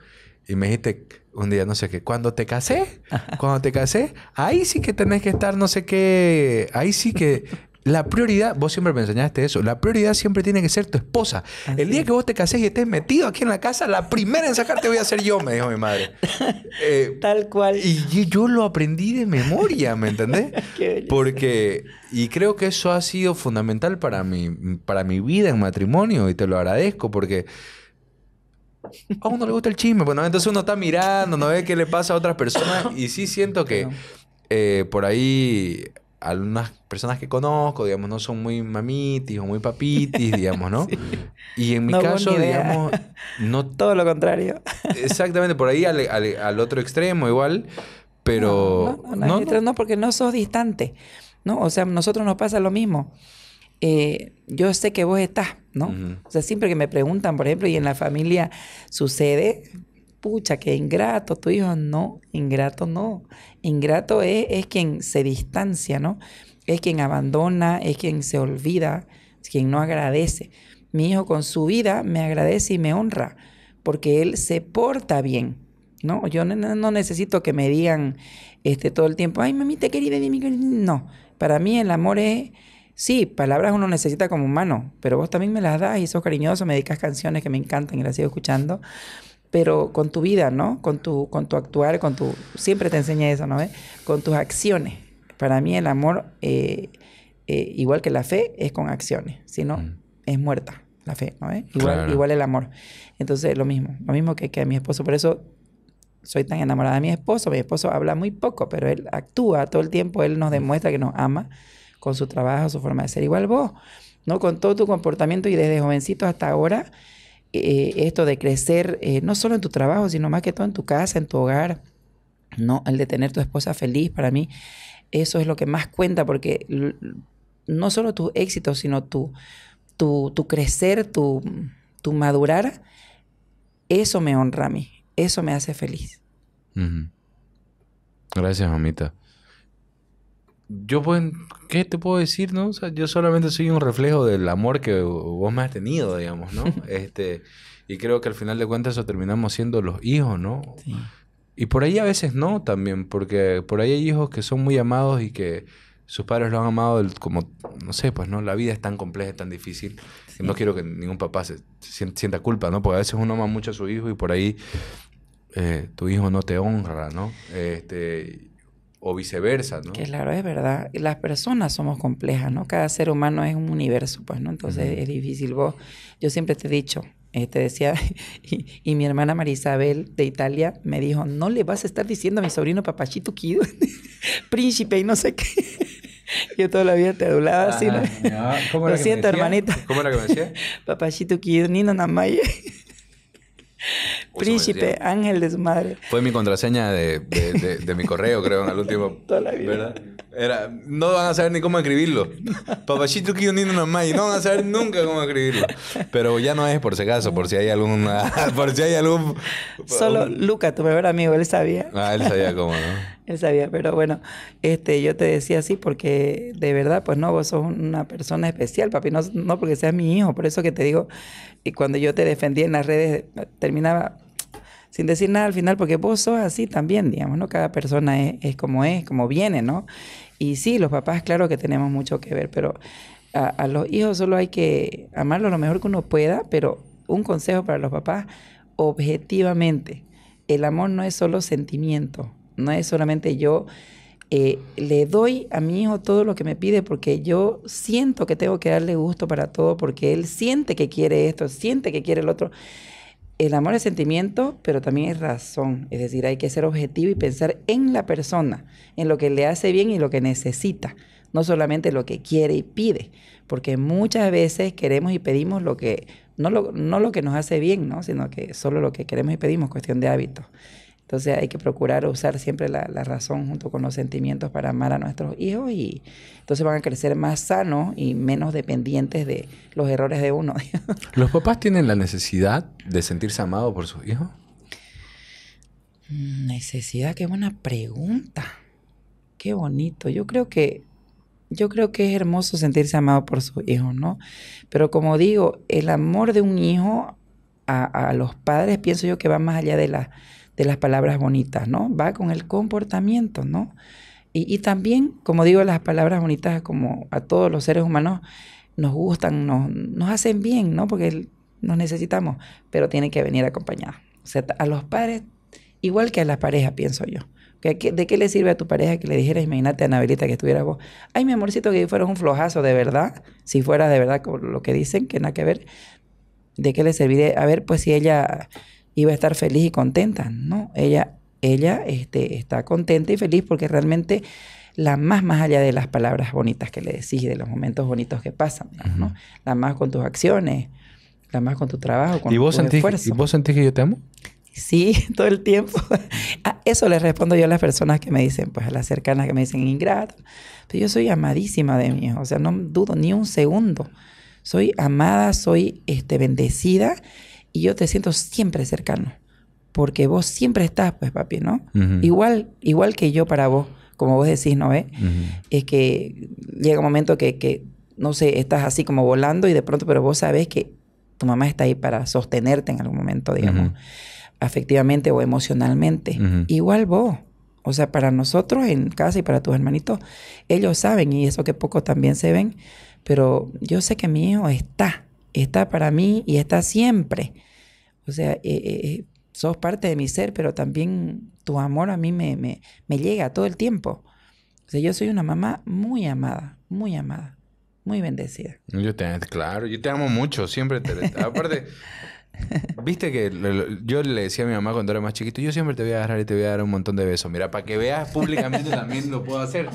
y me dijiste un día, no sé qué, cuando te casé, cuando te casé, ahí sí que tenés que estar, no sé qué, ahí sí que la prioridad, vos siempre me enseñaste eso, la prioridad siempre tiene que ser tu esposa. el día que vos te cases y estés metido aquí en la casa, la primera en sacarte voy a ser yo, me dijo mi madre. Eh, Tal cual. Y yo lo aprendí de memoria, ¿me entendés? Qué Porque, y creo que eso ha sido fundamental para mi, para mi vida en matrimonio y te lo agradezco porque... A uno le gusta el chisme, bueno, entonces uno está mirando, no ve qué le pasa a otras personas y sí siento que eh, por ahí algunas personas que conozco, digamos, no son muy mamitis o muy papitis, digamos, ¿no? Y en mi caso, digamos, no... Todo lo contrario. Exactamente, por ahí al, otro extremo igual, pero... No, no, porque no sos distante, ¿no? O sea, a nosotros nos pasa lo mismo. Eh, yo sé que vos estás, ¿no? O sea, siempre que me preguntan, por ejemplo, y en la familia sucede, pucha, qué ingrato tu hijo. No, ingrato no. Ingrato es, quien se distancia, ¿no? Es quien abandona, es quien se olvida, es quien no agradece. Mi hijo con su vida me agradece y me honra porque él se porta bien, ¿no? Yo no, necesito que me digan este, todo el tiempo, ay, mamita querida, no. Para mí el amor es... Sí, palabras uno necesita como humano, pero vos también me las das y sos cariñoso, me dedicas canciones que me encantan y las sigo escuchando pero con tu vida, ¿no? Con tu, con tu actuar, con tu... Siempre te enseña eso, ¿no? ves? Con tus acciones. Para mí el amor, eh, eh, igual que la fe, es con acciones. Si no, mm. es muerta la fe, ¿no? ves? Igual, el amor. Entonces, lo mismo. Lo mismo que, que mi esposo. Por eso soy tan enamorada de mi esposo. Mi esposo habla muy poco, pero él actúa todo el tiempo. Él nos mm. demuestra que nos ama con su trabajo, su forma de ser. Igual vos, ¿no? Con todo tu comportamiento y desde jovencito hasta ahora eh, esto de crecer, eh, no solo en tu trabajo, sino más que todo en tu casa, en tu hogar, ¿no? El de tener tu esposa feliz, para mí, eso es lo que más cuenta, porque no solo tu éxito, sino tu, tu, crecer, tu, madurar, eso me honra a mí, eso me hace feliz. Gracias, mamita yo puedo, ¿qué te puedo decir, no? yo solamente soy un reflejo del amor que vos me has tenido, digamos, ¿no? este, y creo que al final de cuentas eso terminamos siendo los hijos, ¿no? Y por ahí a veces no también, porque por ahí hay hijos que son muy amados y que sus padres lo han amado como, no sé, pues no, la vida es tan compleja, es tan difícil. y No quiero que ningún papá se, sienta culpa, ¿no? Porque a veces uno ama mucho a su hijo y por ahí eh, tu hijo no te honra, ¿no? Este, o viceversa, ¿no? Que claro, es verdad. Las personas somos complejas, ¿no? Cada ser humano es un universo, pues, ¿no? Entonces es difícil. Vos, yo siempre te he dicho, eh, te decía, y, mi hermana Isabel, de Italia me dijo, no le vas a estar diciendo a mi sobrino papachito Kido, príncipe y no sé qué. Yo toda la vida te adulaba así. ¿no? No. Ah, Lo siento, hermanita. ¿Cómo era que me decía? papachito Kido, Nino Namaye. Príncipe, ángel de su madre Fue mi contraseña de, de, mi correo, creo, en el último. ¿verdad? Era, no van a saber ni cómo escribirlo. Papachito que unido nomás y no van a saber nunca cómo escribirlo. Pero ya no es por si acaso, por si hay alguna, algún solo Luca, tu mejor amigo, él sabía. Ah, él sabía cómo, ¿no? él sabía, pero bueno, este yo te decía así porque de verdad, pues no, vos sos una persona especial, papi, no, no porque seas mi hijo, por eso que te digo, y cuando yo te defendí en las redes terminaba sin decir nada al final, porque vos sos así también, digamos, ¿no? Cada persona es como es, como viene, ¿no? Y sí, los papás, claro que tenemos mucho que ver, pero a, los hijos solo hay que amarlos lo mejor que uno pueda, pero un consejo para los papás, objetivamente, el amor no es solo sentimiento, no es solamente yo eh, le doy a mi hijo todo lo que me pide porque yo siento que tengo que darle gusto para todo, porque él siente que quiere esto, siente que quiere el otro el amor es sentimiento, pero también es razón. Es decir, hay que ser objetivo y pensar en la persona, en lo que le hace bien y lo que necesita, no solamente lo que quiere y pide, porque muchas veces queremos y pedimos lo que no lo, no lo que nos hace bien, ¿no? sino que solo lo que queremos y pedimos, cuestión de hábitos. Entonces hay que procurar usar siempre la, razón junto con los sentimientos para amar a nuestros hijos y entonces van a crecer más sanos y menos dependientes de los errores de uno. ¿Los papás tienen la necesidad de sentirse amados por sus hijos? Mm, necesidad, qué buena pregunta. Qué bonito. Yo creo que yo creo que es hermoso sentirse amado por sus hijos, ¿no? Pero como digo, el amor de un hijo a los padres pienso yo que va más allá de la de las palabras bonitas, ¿no? Va con el comportamiento, ¿no? Y, también, como digo, las palabras bonitas, como a todos los seres humanos, nos gustan, nos, nos hacen bien, ¿no? Porque nos necesitamos, pero tiene que venir acompañada. O sea, a los padres, igual que a las parejas, pienso yo. ¿De qué le sirve a tu pareja que le dijeras, imagínate a Anabelita que estuviera vos? Ay, mi amorcito, que fueras un flojazo de verdad, si fuera de verdad con lo que dicen, que nada que ver. ¿De qué le serviría? A ver, pues si ella iba a estar feliz y contenta. No, ella, ella este, está contenta y feliz porque realmente la más más allá de las palabras bonitas que le decís y de los momentos bonitos que pasan, ¿no? La más con tus acciones, la más con tu trabajo, con tu esfuerzo. ¿Y vos sentís que yo te amo? Sí, todo el tiempo. a eso le respondo yo a las personas que me dicen, pues a las cercanas que me dicen ingrata. Pero yo soy amadísima de mí, o sea, no dudo ni un segundo. Soy amada, soy este, bendecida y yo te siento siempre cercano, porque vos siempre estás, pues papi, ¿no? igual, igual que yo para vos, como vos decís, ¿no? Eh? Es que llega un momento que, no sé, estás así como volando y de pronto, pero vos sabes que tu mamá está ahí para sostenerte en algún momento, digamos, afectivamente o emocionalmente. Igual vos. O sea, para nosotros en casa y para tus hermanitos, ellos saben, y eso que poco también se ven, pero yo sé que mi hijo está está para mí y está siempre. O sea, eh, eh, eh, sos parte de mi ser, pero también tu amor a mí me, me, llega todo el tiempo. O sea, yo soy una mamá muy amada, muy amada, muy bendecida. Yo te, claro, yo te amo mucho, siempre te... aparte, Viste que yo le decía a mi mamá cuando era más chiquito, yo siempre te voy a agarrar y te voy a dar un montón de besos. Mira, para que veas públicamente también lo puedo hacer.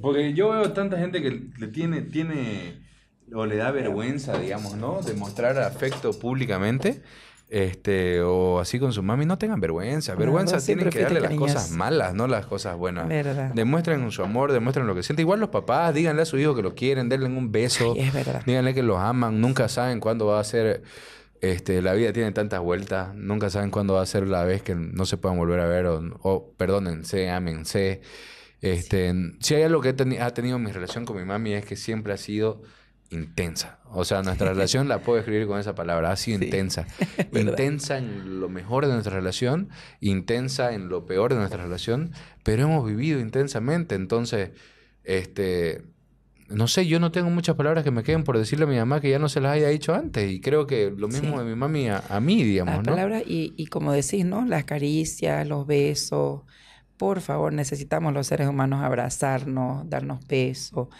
Porque yo veo tanta gente que le tiene, tiene o le da vergüenza, digamos, ¿no? Demostrar afecto públicamente. Este, o así con su mami, no tengan vergüenza. Vergüenza tienen que darle las cosas malas, no las cosas buenas. Demuestren su amor, demuestren lo que sienten. Igual los papás, díganle a su hijo que lo quieren, denle un beso. es verdad. Díganle que los aman, nunca saben cuándo va a ser. Este, la vida tiene tantas vueltas, nunca saben cuándo va a ser la vez que no se puedan volver a ver o, o perdónense, ámense. Si este, hay algo que ha tenido mi relación con mi mami es que siempre ha sido intensa. O sea, nuestra relación la puedo escribir con esa palabra, ha sido intensa. intensa en lo mejor de nuestra relación, intensa en lo peor de nuestra relación, pero hemos vivido intensamente. Entonces, este, no sé, yo no tengo muchas palabras que me queden por decirle a mi mamá que ya no se las haya dicho antes. Y creo que lo mismo de mi mami a, mí, digamos, las Palabras y, y, como decís, ¿no? Las caricias, los besos, por favor, necesitamos los seres humanos abrazarnos, darnos peso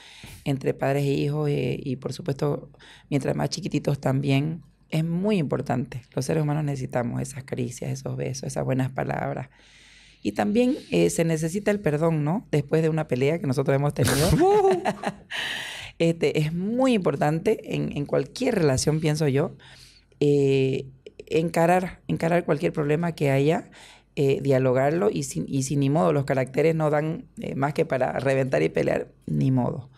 entre padres e hijos eh, y, por supuesto, mientras más chiquititos también, es muy importante. Los seres humanos necesitamos esas caricias, esos besos, esas buenas palabras. Y también eh, se necesita el perdón, ¿no? Después de una pelea que nosotros hemos tenido. Uh. este, es muy importante en, cualquier relación, pienso yo, eh, encarar, encarar cualquier problema que haya eh, dialogarlo y sin, sin ni modo, los caracteres no dan eh, más que para reventar y pelear, ni modo.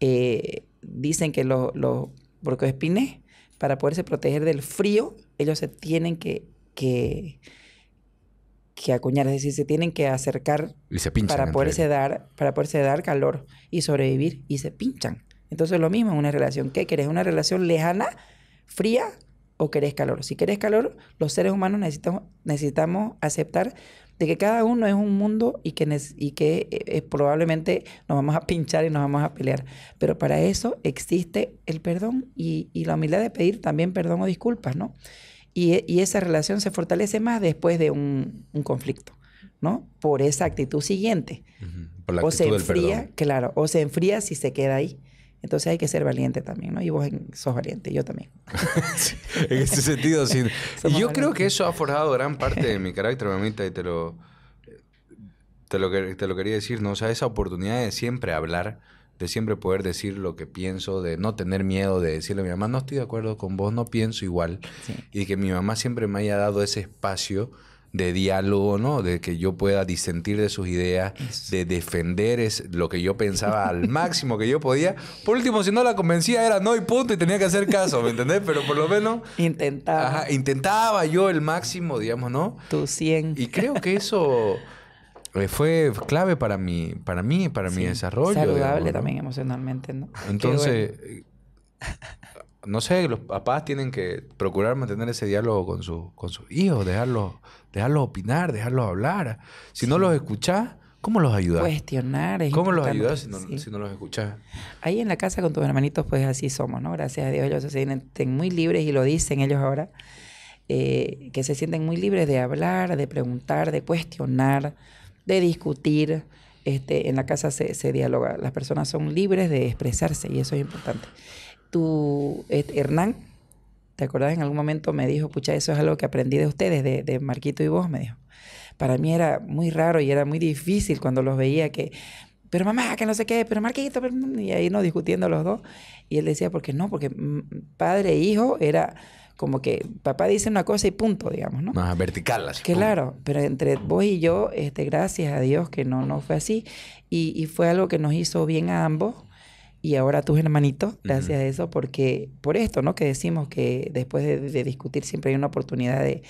Eh, dicen que los, los espines, para poderse proteger del frío, ellos se tienen que, que, que acuñar, es decir, se tienen que acercar para, poderse dar, para poderse dar calor y sobrevivir y se pinchan. Entonces lo mismo en una relación. ¿Qué querés? ¿Una relación lejana, fría o querés calor. Si querés calor, los seres humanos necesitamos, aceptar de que cada uno es un mundo y que, eh, eh, probablemente nos vamos a pinchar y nos vamos a pelear. Pero para eso existe el perdón y, la humildad de pedir también perdón o disculpas, ¿no? Y, esa relación se fortalece más después de un, conflicto, ¿no? Por esa actitud siguiente. o se enfría, claro, o se enfría si se queda ahí. Entonces hay que ser valiente también, ¿no? Y vos sos valiente, yo también. en ese sentido, sí. yo creo que eso ha forjado gran parte de mi carácter, mamita, y te lo, te lo, quería decir, ¿no? O sea, esa oportunidad de siempre hablar, de siempre poder decir lo que pienso, de no tener miedo de decirle a mi mamá, no estoy de acuerdo con vos, no pienso igual. Y que mi mamá siempre me haya dado ese espacio de diálogo, ¿no? De que yo pueda disentir de sus ideas, de defender es lo que yo pensaba al máximo que yo podía. Por último, si no la convencía era no y punto y tenía que hacer caso, ¿me entendés? Pero por lo menos... Intentaba. Ajá, intentaba yo el máximo, digamos, ¿no? Tu 100. Y creo que eso eh, fue clave para mí, para mí, para mi desarrollo. Saludable también emocionalmente, ¿no? Entonces, eh, no sé, los papás tienen que procurar mantener ese diálogo con, su, con sus hijos, dejarlos, opinar, dejarlos hablar. Si no los escuchás, ¿cómo los ayudas? Cuestionar. Es ¿Cómo los ayudas si no, los escuchás? Ahí en la casa con tus hermanitos, pues así somos, ¿no? Gracias a Dios, ellos se sienten muy libres y lo dicen ellos ahora. Eh, que se sienten muy libres de hablar, de preguntar, de cuestionar, de discutir. Este, en la casa se, se dialoga. Las personas son libres de expresarse y eso es importante tu Hernán, ¿te acordás? En algún momento me dijo, pucha, eso es algo que aprendí de ustedes, de, Marquito y vos, me dijo. Para mí era muy raro y era muy difícil cuando los veía que pero mamá, que no sé qué, pero Marquito, pero... y ahí ¿no? discutiendo los dos. Y él decía, porque no, porque mm, padre e hijo era como que papá dice una cosa y punto, digamos, ¿no? Más vertical, así. Claro, pero entre vos y yo, este, gracias a Dios que no, no fue así. Y, y fue algo que nos hizo bien a ambos y ahora tus hermanitos, gracias a eso, porque por esto, ¿no? Que decimos que después de, discutir siempre hay una oportunidad de,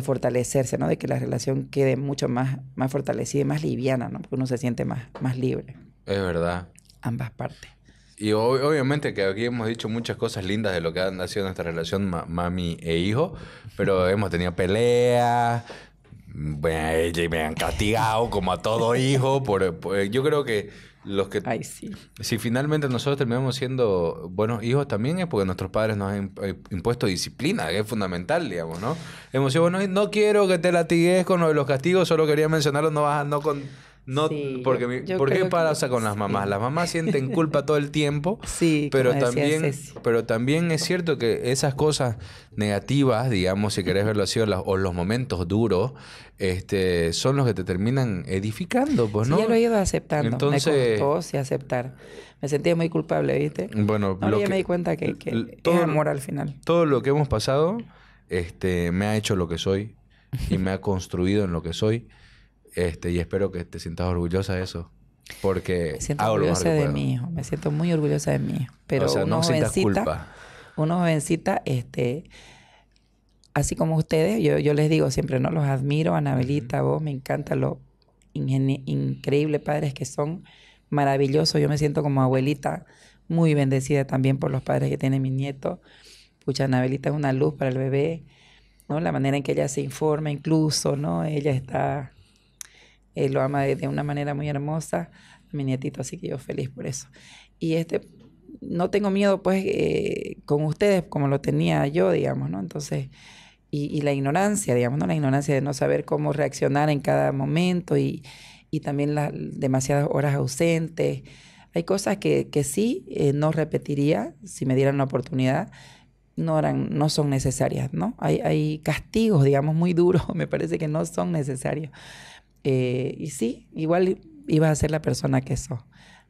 fortalecerse, ¿no? De que la relación quede mucho más, más fortalecida y más liviana, ¿no? Porque uno se siente más, más libre. Es verdad. Ambas partes. Y obviamente que aquí hemos dicho muchas cosas lindas de lo que ha sido nuestra relación mami e hijo, pero hemos tenido peleas, me, me han castigado como a todo hijo, por, yo creo que los que Ay, sí. si finalmente nosotros terminamos siendo buenos hijos también es porque nuestros padres nos han eh, impuesto disciplina, que es fundamental, digamos, ¿no? Hemos sido no quiero que te latigues con los castigos, solo quería mencionarlo, no vas a, con no, porque, con las mamás. Las mamás sienten culpa todo el tiempo. Sí, pero también, pero también es cierto que esas cosas negativas, digamos, si querés verlo así, o, los momentos duros, este, son los que te terminan edificando, pues, ¿no? Sí, lo he ido aceptando. Entonces, me aceptar. Me sentía muy culpable, ¿viste? Bueno, no, me di cuenta que, todo, amor al final. Todo lo que hemos pasado, este, me ha hecho lo que soy y me ha construido en lo que soy. Este, y espero que te sientas orgullosa de eso. Porque me siento orgullosa de mi hijo, me siento muy orgullosa de mi hijo. Pero o una jovencita, culpa. una jovencita, este, así como ustedes, yo, les digo siempre, ¿no? Los admiro, Anabelita, vos, me encanta lo increíbles padres que son, maravillosos. Yo me siento como abuelita, muy bendecida también por los padres que tiene mi nieto. Pucha, Anabelita es una luz para el bebé, ¿no? La manera en que ella se informa incluso, ¿no? Ella está eh, lo ama de, de, una manera muy hermosa, mi nietito, así que yo feliz por eso. Y este, no tengo miedo pues eh, con ustedes como lo tenía yo, digamos, ¿no? Entonces, y, y, la ignorancia, digamos, ¿no? La ignorancia de no saber cómo reaccionar en cada momento y, y también las demasiadas horas ausentes. Hay cosas que, que sí eh, no repetiría si me dieran la oportunidad, no, eran, no son necesarias, ¿no? Hay, hay castigos, digamos, muy duros, me parece que no son necesarios. Eh, y sí, igual ibas a ser la persona que sos.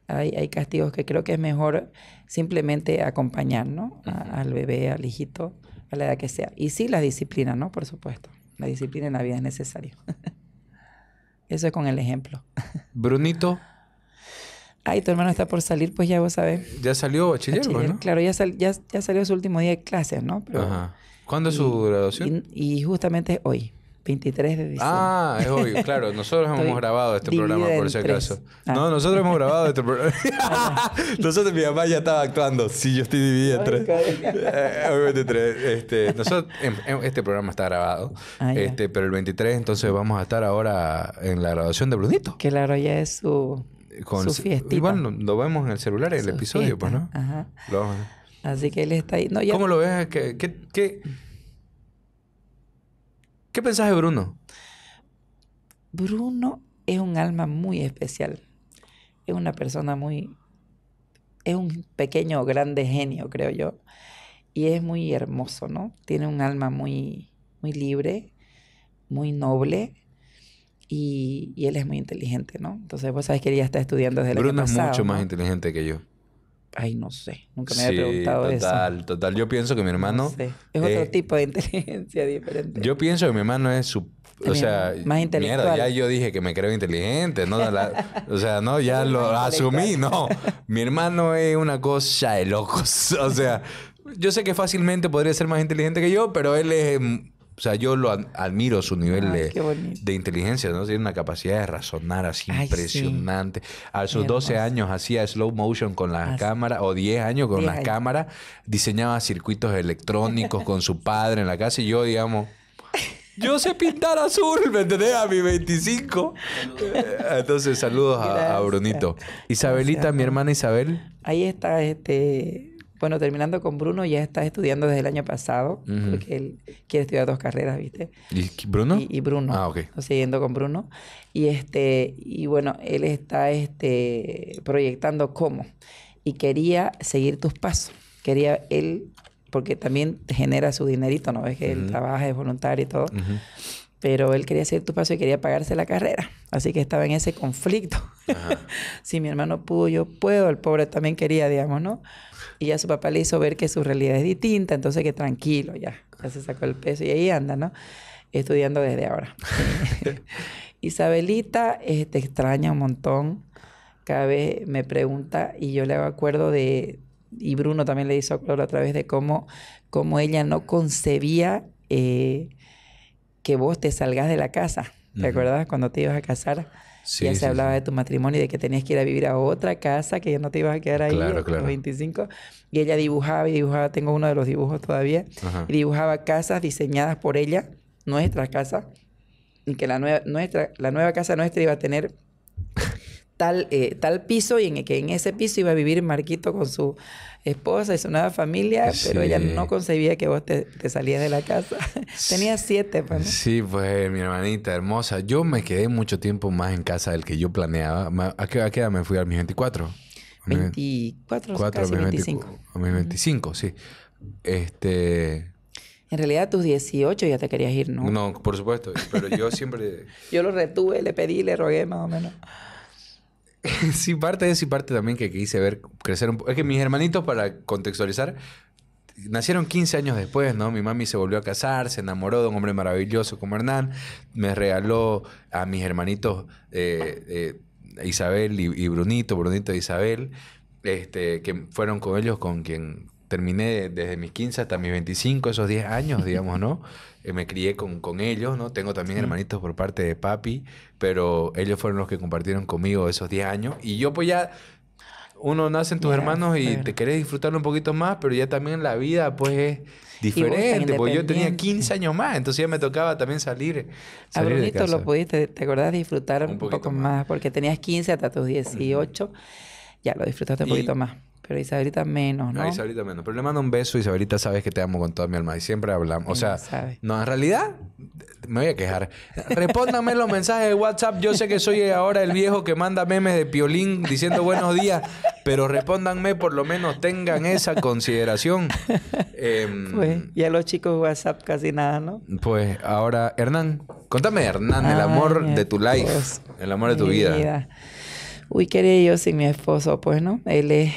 Hay, hay, castigos que creo que es mejor simplemente acompañar, ¿no? Al bebé, al hijito, a la edad que sea. Y sí, la disciplina, ¿no? Por supuesto. La disciplina en la vida es necesaria. Eso es con el ejemplo. Brunito. Ay, tu hermano está por salir, pues ya vos sabés. Ya salió bachiller, ¿no? Claro, ya, ya, salió su último día de clases, ¿no? Ajá. ¿Cuándo es su graduación? Y, justamente hoy. 23 de diciembre. Ah, es obvio, claro. Nosotros hemos grabado este programa, por si acaso. Ah. No, nosotros hemos grabado este programa. nosotros, mi mamá ya estaba actuando. Sí, yo estoy dividida entre... Eh, obviamente este, em, em, este, programa está grabado. Ah, este, pero el 23, entonces vamos a estar ahora en la grabación de Brunito. Claro, ya es su, eh, fiesta. Igual lo vemos en el celular, en el episodio, pues, ¿no? Ajá. Así que él está ahí. ¿Cómo lo ves? ¿Qué, qué ¿Qué pensás de Bruno? Bruno es un alma muy especial. Es una persona muy... Es un pequeño, grande genio, creo yo. Y es muy hermoso, ¿no? Tiene un alma muy, muy libre, muy noble. Y, él es muy inteligente, ¿no? Entonces, vos sabés que él ya está estudiando desde el Bruno es mucho más inteligente que yo. Ay, no sé. Nunca me había preguntado eso. Total, total. Yo pienso que mi hermano. Es otro eh, tipo de inteligencia diferente. Yo pienso que mi hermano es su. más intelectual. ya yo dije que me creo inteligente, o sea, no, ya lo asumí, no. Mi hermano es una cosa de locos. O sea, yo sé que fácilmente podría ser más inteligente que yo, pero él es o sea, yo lo admiro su nivel de, inteligencia, ¿no? Tiene una capacidad de razonar así impresionante. A sus 12 años hacía slow motion con la cámaras, cámara, o 10 años con la cámara, diseñaba circuitos electrónicos con su padre en la casa y yo, digamos, yo sé pintar azul, ¿me entendés? A mi 25. Entonces, saludos a, Brunito. Isabelita, mi hermana Isabel. Ahí está este bueno, terminando con Bruno, ya está estudiando desde el año pasado, porque él quiere estudiar dos carreras, ¿viste? ¿Y Bruno? Y, Bruno. Ah, ok. siguiendo con Bruno. Y, este, y bueno, él está este, proyectando cómo. Y quería seguir tus pasos. Quería él, porque también genera su dinerito, ¿no? Ves que él trabaja, es voluntario y todo pero él quería hacer tu paso y quería pagarse la carrera. Así que estaba en ese conflicto. si mi hermano pudo, yo puedo. El pobre también quería, digamos, ¿no? Y ya su papá le hizo ver que su realidad es distinta, entonces que tranquilo, ya. Ya se sacó el peso y ahí anda, ¿no? Estudiando desde ahora. Isabelita eh, te extraña un montón. Cada vez me pregunta y yo le hago acuerdo de, y Bruno también le hizo acuerdo a través de cómo, cómo ella no concebía eh, que vos te salgas de la casa. ¿Te acuerdas cuando te ibas a casar? y ya se hablaba de tu matrimonio y de que tenías que ir a vivir a otra casa, que ya no te ibas a quedar ahí los 25. Y ella dibujaba y dibujaba, tengo uno de los dibujos todavía, y dibujaba casas diseñadas por ella, nuestras casas, y que la nueva, nuestra, la nueva casa nuestra iba a tener tal, eh, tal piso y en, que en ese piso iba a vivir Marquito con su esposa, hizo una familia, pero ella no concebía que vos te, salías de la casa. tenía siete, pues, ¿no? Sí, pues mi hermanita hermosa. Yo me quedé mucho tiempo más en casa del que yo planeaba. ¿A qué, a edad me fui? ¿A mis 24? 24, 25. a mis 25, sí. Este... En realidad a tus 18 ya te querías ir, ¿no? No, por supuesto, pero yo siempre... yo lo retuve, le pedí, le rogué más o menos. sí, parte de eso y parte también que quise ver crecer un poco. Es que mis hermanitos, para contextualizar, nacieron 15 años después, ¿no? Mi mami se volvió a casar, se enamoró de un hombre maravilloso como Hernán, me regaló a mis hermanitos eh, eh, Isabel y, Brunito, Brunito e Isabel, este, que fueron con ellos con quien terminé desde mis 15 hasta mis 25, esos 10 años, digamos, ¿no? Eh, me crié con, con ellos, ¿no? Tengo también hermanitos por parte de papi, pero ellos fueron los que compartieron conmigo esos 10 años. Y yo pues ya, uno nace en tus hermanos y te querés disfrutar un poquito más, pero ya también la vida pues es diferente, porque yo tenía 15 años más, entonces ya me tocaba también salir. salir lo pudiste, ¿te acordás? Disfrutar un, poco más. porque tenías 15 hasta tus 18, ya lo disfrutaste un poquito más. Pero Isabelita menos, ¿no? A Isabelita menos. Pero le mando un beso. Isabelita, sabes que te amo con toda mi alma. Y siempre hablamos. O sea, no, en realidad, me voy a quejar. Respóndame los mensajes de WhatsApp. Yo sé que soy ahora el viejo que manda memes de piolín diciendo buenos días. Pero respóndanme, por lo menos tengan esa consideración. Em, pues, y a los chicos WhatsApp casi nada, ¿no? Pues ahora, Hernán. Contame, Hernán, el ah, amor de tu life. El amor de tu vida. Uy, quería yo sin mi esposo, pues, ¿no? Él es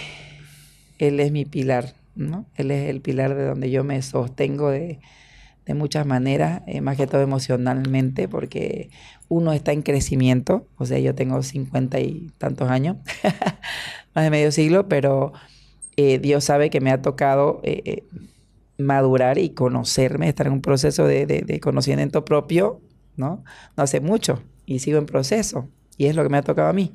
él es mi pilar, ¿no? Él es el pilar de donde yo me sostengo de, de muchas maneras, eh, más que todo emocionalmente, porque uno está en crecimiento, o sea, yo tengo cincuenta y tantos años, más de medio siglo, pero eh, Dios sabe que me ha tocado eh, madurar y conocerme, estar en un proceso de, de, de conocimiento propio, ¿no? No hace mucho y sigo en proceso, y es lo que me ha tocado a mí.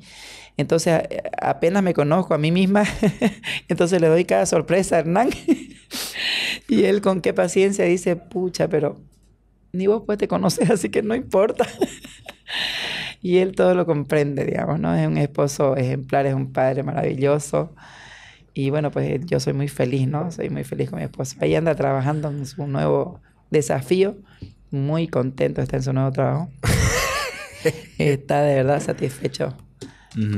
Entonces, apenas me conozco a mí misma, entonces le doy cada sorpresa a Hernán. y él con qué paciencia dice, pucha, pero ni vos pues te conoces, así que no importa. y él todo lo comprende, digamos, ¿no? Es un esposo ejemplar, es un padre maravilloso. Y bueno, pues eh, yo soy muy feliz, ¿no? Soy muy feliz con mi esposo. Ahí anda trabajando en su nuevo desafío. Muy contento está en su nuevo trabajo. está de verdad satisfecho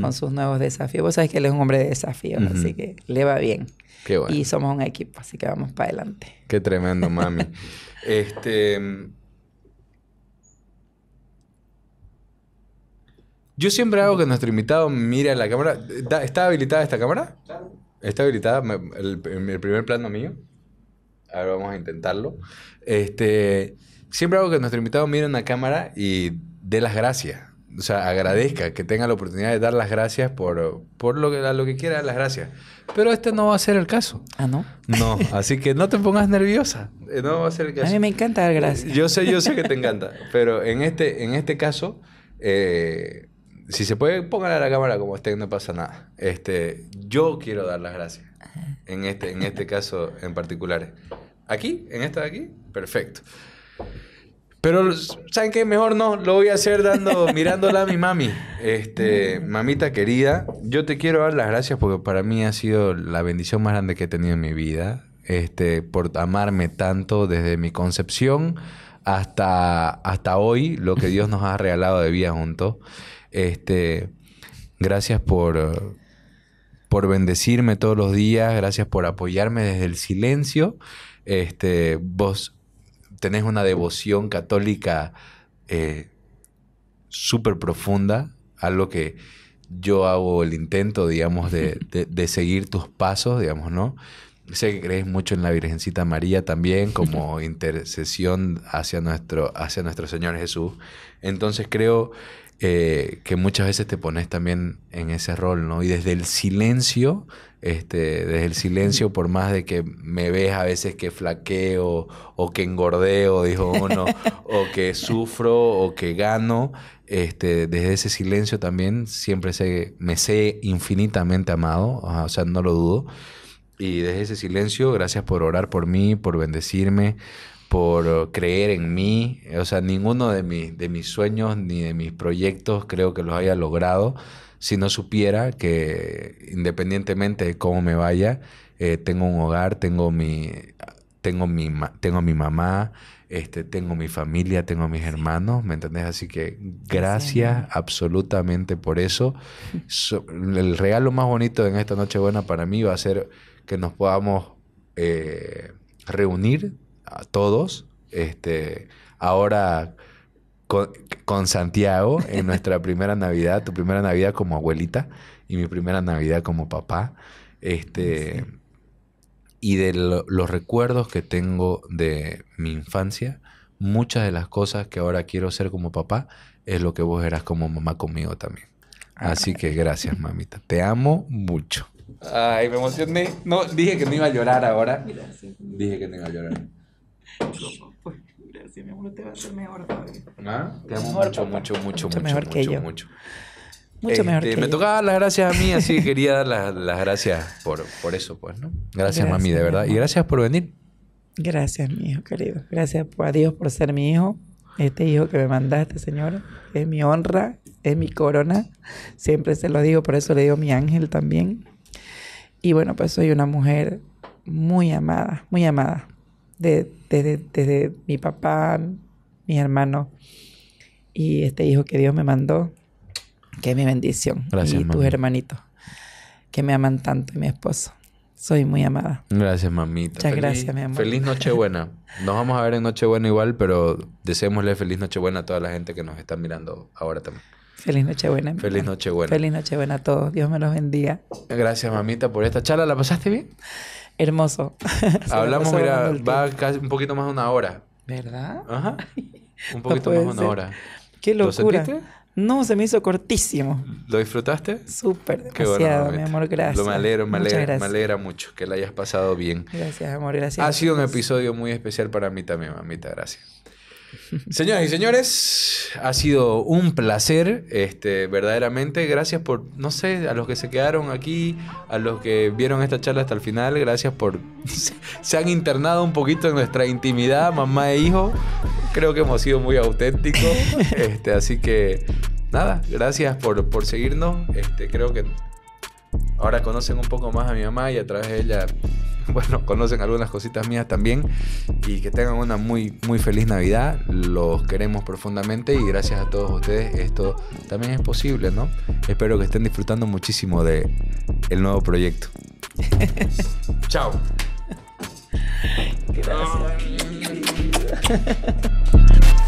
con sus nuevos desafíos. Vos sabés que él es un hombre de desafíos, así que le va bien. Qué bueno. Y somos un equipo, así que vamos para adelante. Qué tremendo, mami. este. Yo siempre hago que nuestro invitado mire a la cámara. ¿Está habilitada esta cámara? ¿Está habilitada el, primer plano mío? Ahora vamos a intentarlo. Este, siempre hago que nuestro invitado mire a una cámara y dé las gracias o sea, agradezca, que tenga la oportunidad de dar las gracias por, por lo, que, lo que quiera dar las gracias. Pero este no va a ser el caso. Ah, ¿no? No, así que no te pongas nerviosa. Eh, no va a ser el caso. A mí me encanta dar gracias. Yo sé, yo sé que te encanta, pero en este, en este caso, eh, si se puede, póngale a la cámara como esté, no pasa nada. Este, yo quiero dar las gracias. En este, en este caso en particular. Aquí, en esta de aquí, perfecto. Pero, pues, ¿saben qué? Mejor no, lo voy a hacer dando, mirándola a mi mami. Este, mamita querida, yo te quiero dar las gracias porque para mí ha sido la bendición más grande que he tenido en mi vida. Este, por amarme tanto desde mi concepción hasta, hasta hoy, lo que Dios nos ha regalado de vida juntos. Este, gracias por, por bendecirme todos los días, gracias por apoyarme desde el silencio. Este, vos tenés una devoción católica eh, súper profunda, algo que yo hago el intento, digamos, de, seguir tus pasos, digamos, ¿no? Sé que crees mucho en la Virgencita María también como intercesión hacia nuestro, hacia nuestro Señor Jesús. Entonces creo eh, que muchas veces te pones también en ese rol, ¿no? Y desde el silencio este, desde el silencio, por más de que me ves a veces que flaqueo o que engordeo, dijo uno, o que sufro o que gano, este, desde ese silencio también siempre me sé infinitamente amado, o sea, no lo dudo. Y desde ese silencio, gracias por orar por mí, por bendecirme, por creer en mí. O sea, ninguno de, mis, de mis sueños ni de mis proyectos creo que los haya logrado si no supiera que independientemente de cómo me vaya, eh, tengo un hogar, tengo mi, tengo mi, tengo mi mamá, este, tengo mi familia, tengo mis hermanos, ¿me entendés? Así que gracias absolutamente por eso. el regalo más bonito en esta Nochebuena para mí va a ser que nos podamos eh, reunir a todos. Este, ahora con, Santiago en nuestra primera Navidad, tu primera Navidad como abuelita y mi primera Navidad como papá. Este, Y de los recuerdos que tengo de mi infancia, muchas de las cosas que ahora quiero hacer como papá es lo que vos eras como mamá conmigo también. Así que gracias, ah. mamita. Te amo mucho. Ay, me emocioné. No, dije que no iba a llorar ahora. Dije que no iba a llorar va a ser mejor todavía. ¿Ah? Te amo mucho, mucho, mucho, mucho, mejor mucho, que mucho, mucho. mejor este, que me tocaba las gracias a mí, así que quería dar las, gracias por, por, eso, pues, ¿no? Gracias, gracias mami, de verdad. Y gracias por venir. Gracias, mi hijo querido. Gracias a Dios por ser mi hijo. Este hijo que me mandaste, Señor, es mi honra, es mi corona. Siempre se lo digo, por eso le digo mi ángel también. Y bueno, pues soy una mujer muy amada, muy amada desde de, mi papá, mis hermanos y este hijo que Dios me mandó, que es mi bendición. Gracias, y tus hermanitos, que me aman tanto y mi esposo. Soy muy amada. Gracias, mamita. Muchas gracias, mi amor. Feliz Nochebuena. Nos vamos a ver en Nochebuena igual, pero deseémosle feliz Nochebuena a toda la gente que nos está mirando ahora también. Feliz Nochebuena. Feliz Nochebuena. Feliz Nochebuena a todos. Dios me los bendiga. Gracias, mamita, por esta charla. ¿La pasaste bien? Hermoso. Hablamos, mira, va casi un poquito más de una hora. ¿Verdad? Ajá. Un poquito más de una hora. Qué locura. no, se me hizo cortísimo. ¿Lo disfrutaste? Súper, demasiado, bueno, mi amor, gracias. Lo me alegro, me alegra, me alegra mucho que la hayas pasado bien. Gracias, amor, gracias. Ha sido un episodio muy especial para mí también, mamita, gracias. Señoras y señores, ha sido un placer, este, verdaderamente. Gracias por, no sé, a los que se quedaron aquí, a los que vieron esta charla hasta el final, gracias por. se han internado un poquito en nuestra intimidad, mamá e hijo. Creo que hemos sido muy auténticos. Este, así que, nada, gracias por, por seguirnos. Este, creo que Ahora conocen un poco más a mi mamá y a través de ella, bueno, conocen algunas cositas mías también. Y que tengan una muy, muy feliz Navidad. Los queremos profundamente y gracias a todos ustedes esto también es posible, ¿no? Espero que estén disfrutando muchísimo de el nuevo proyecto. Chao. Gracias.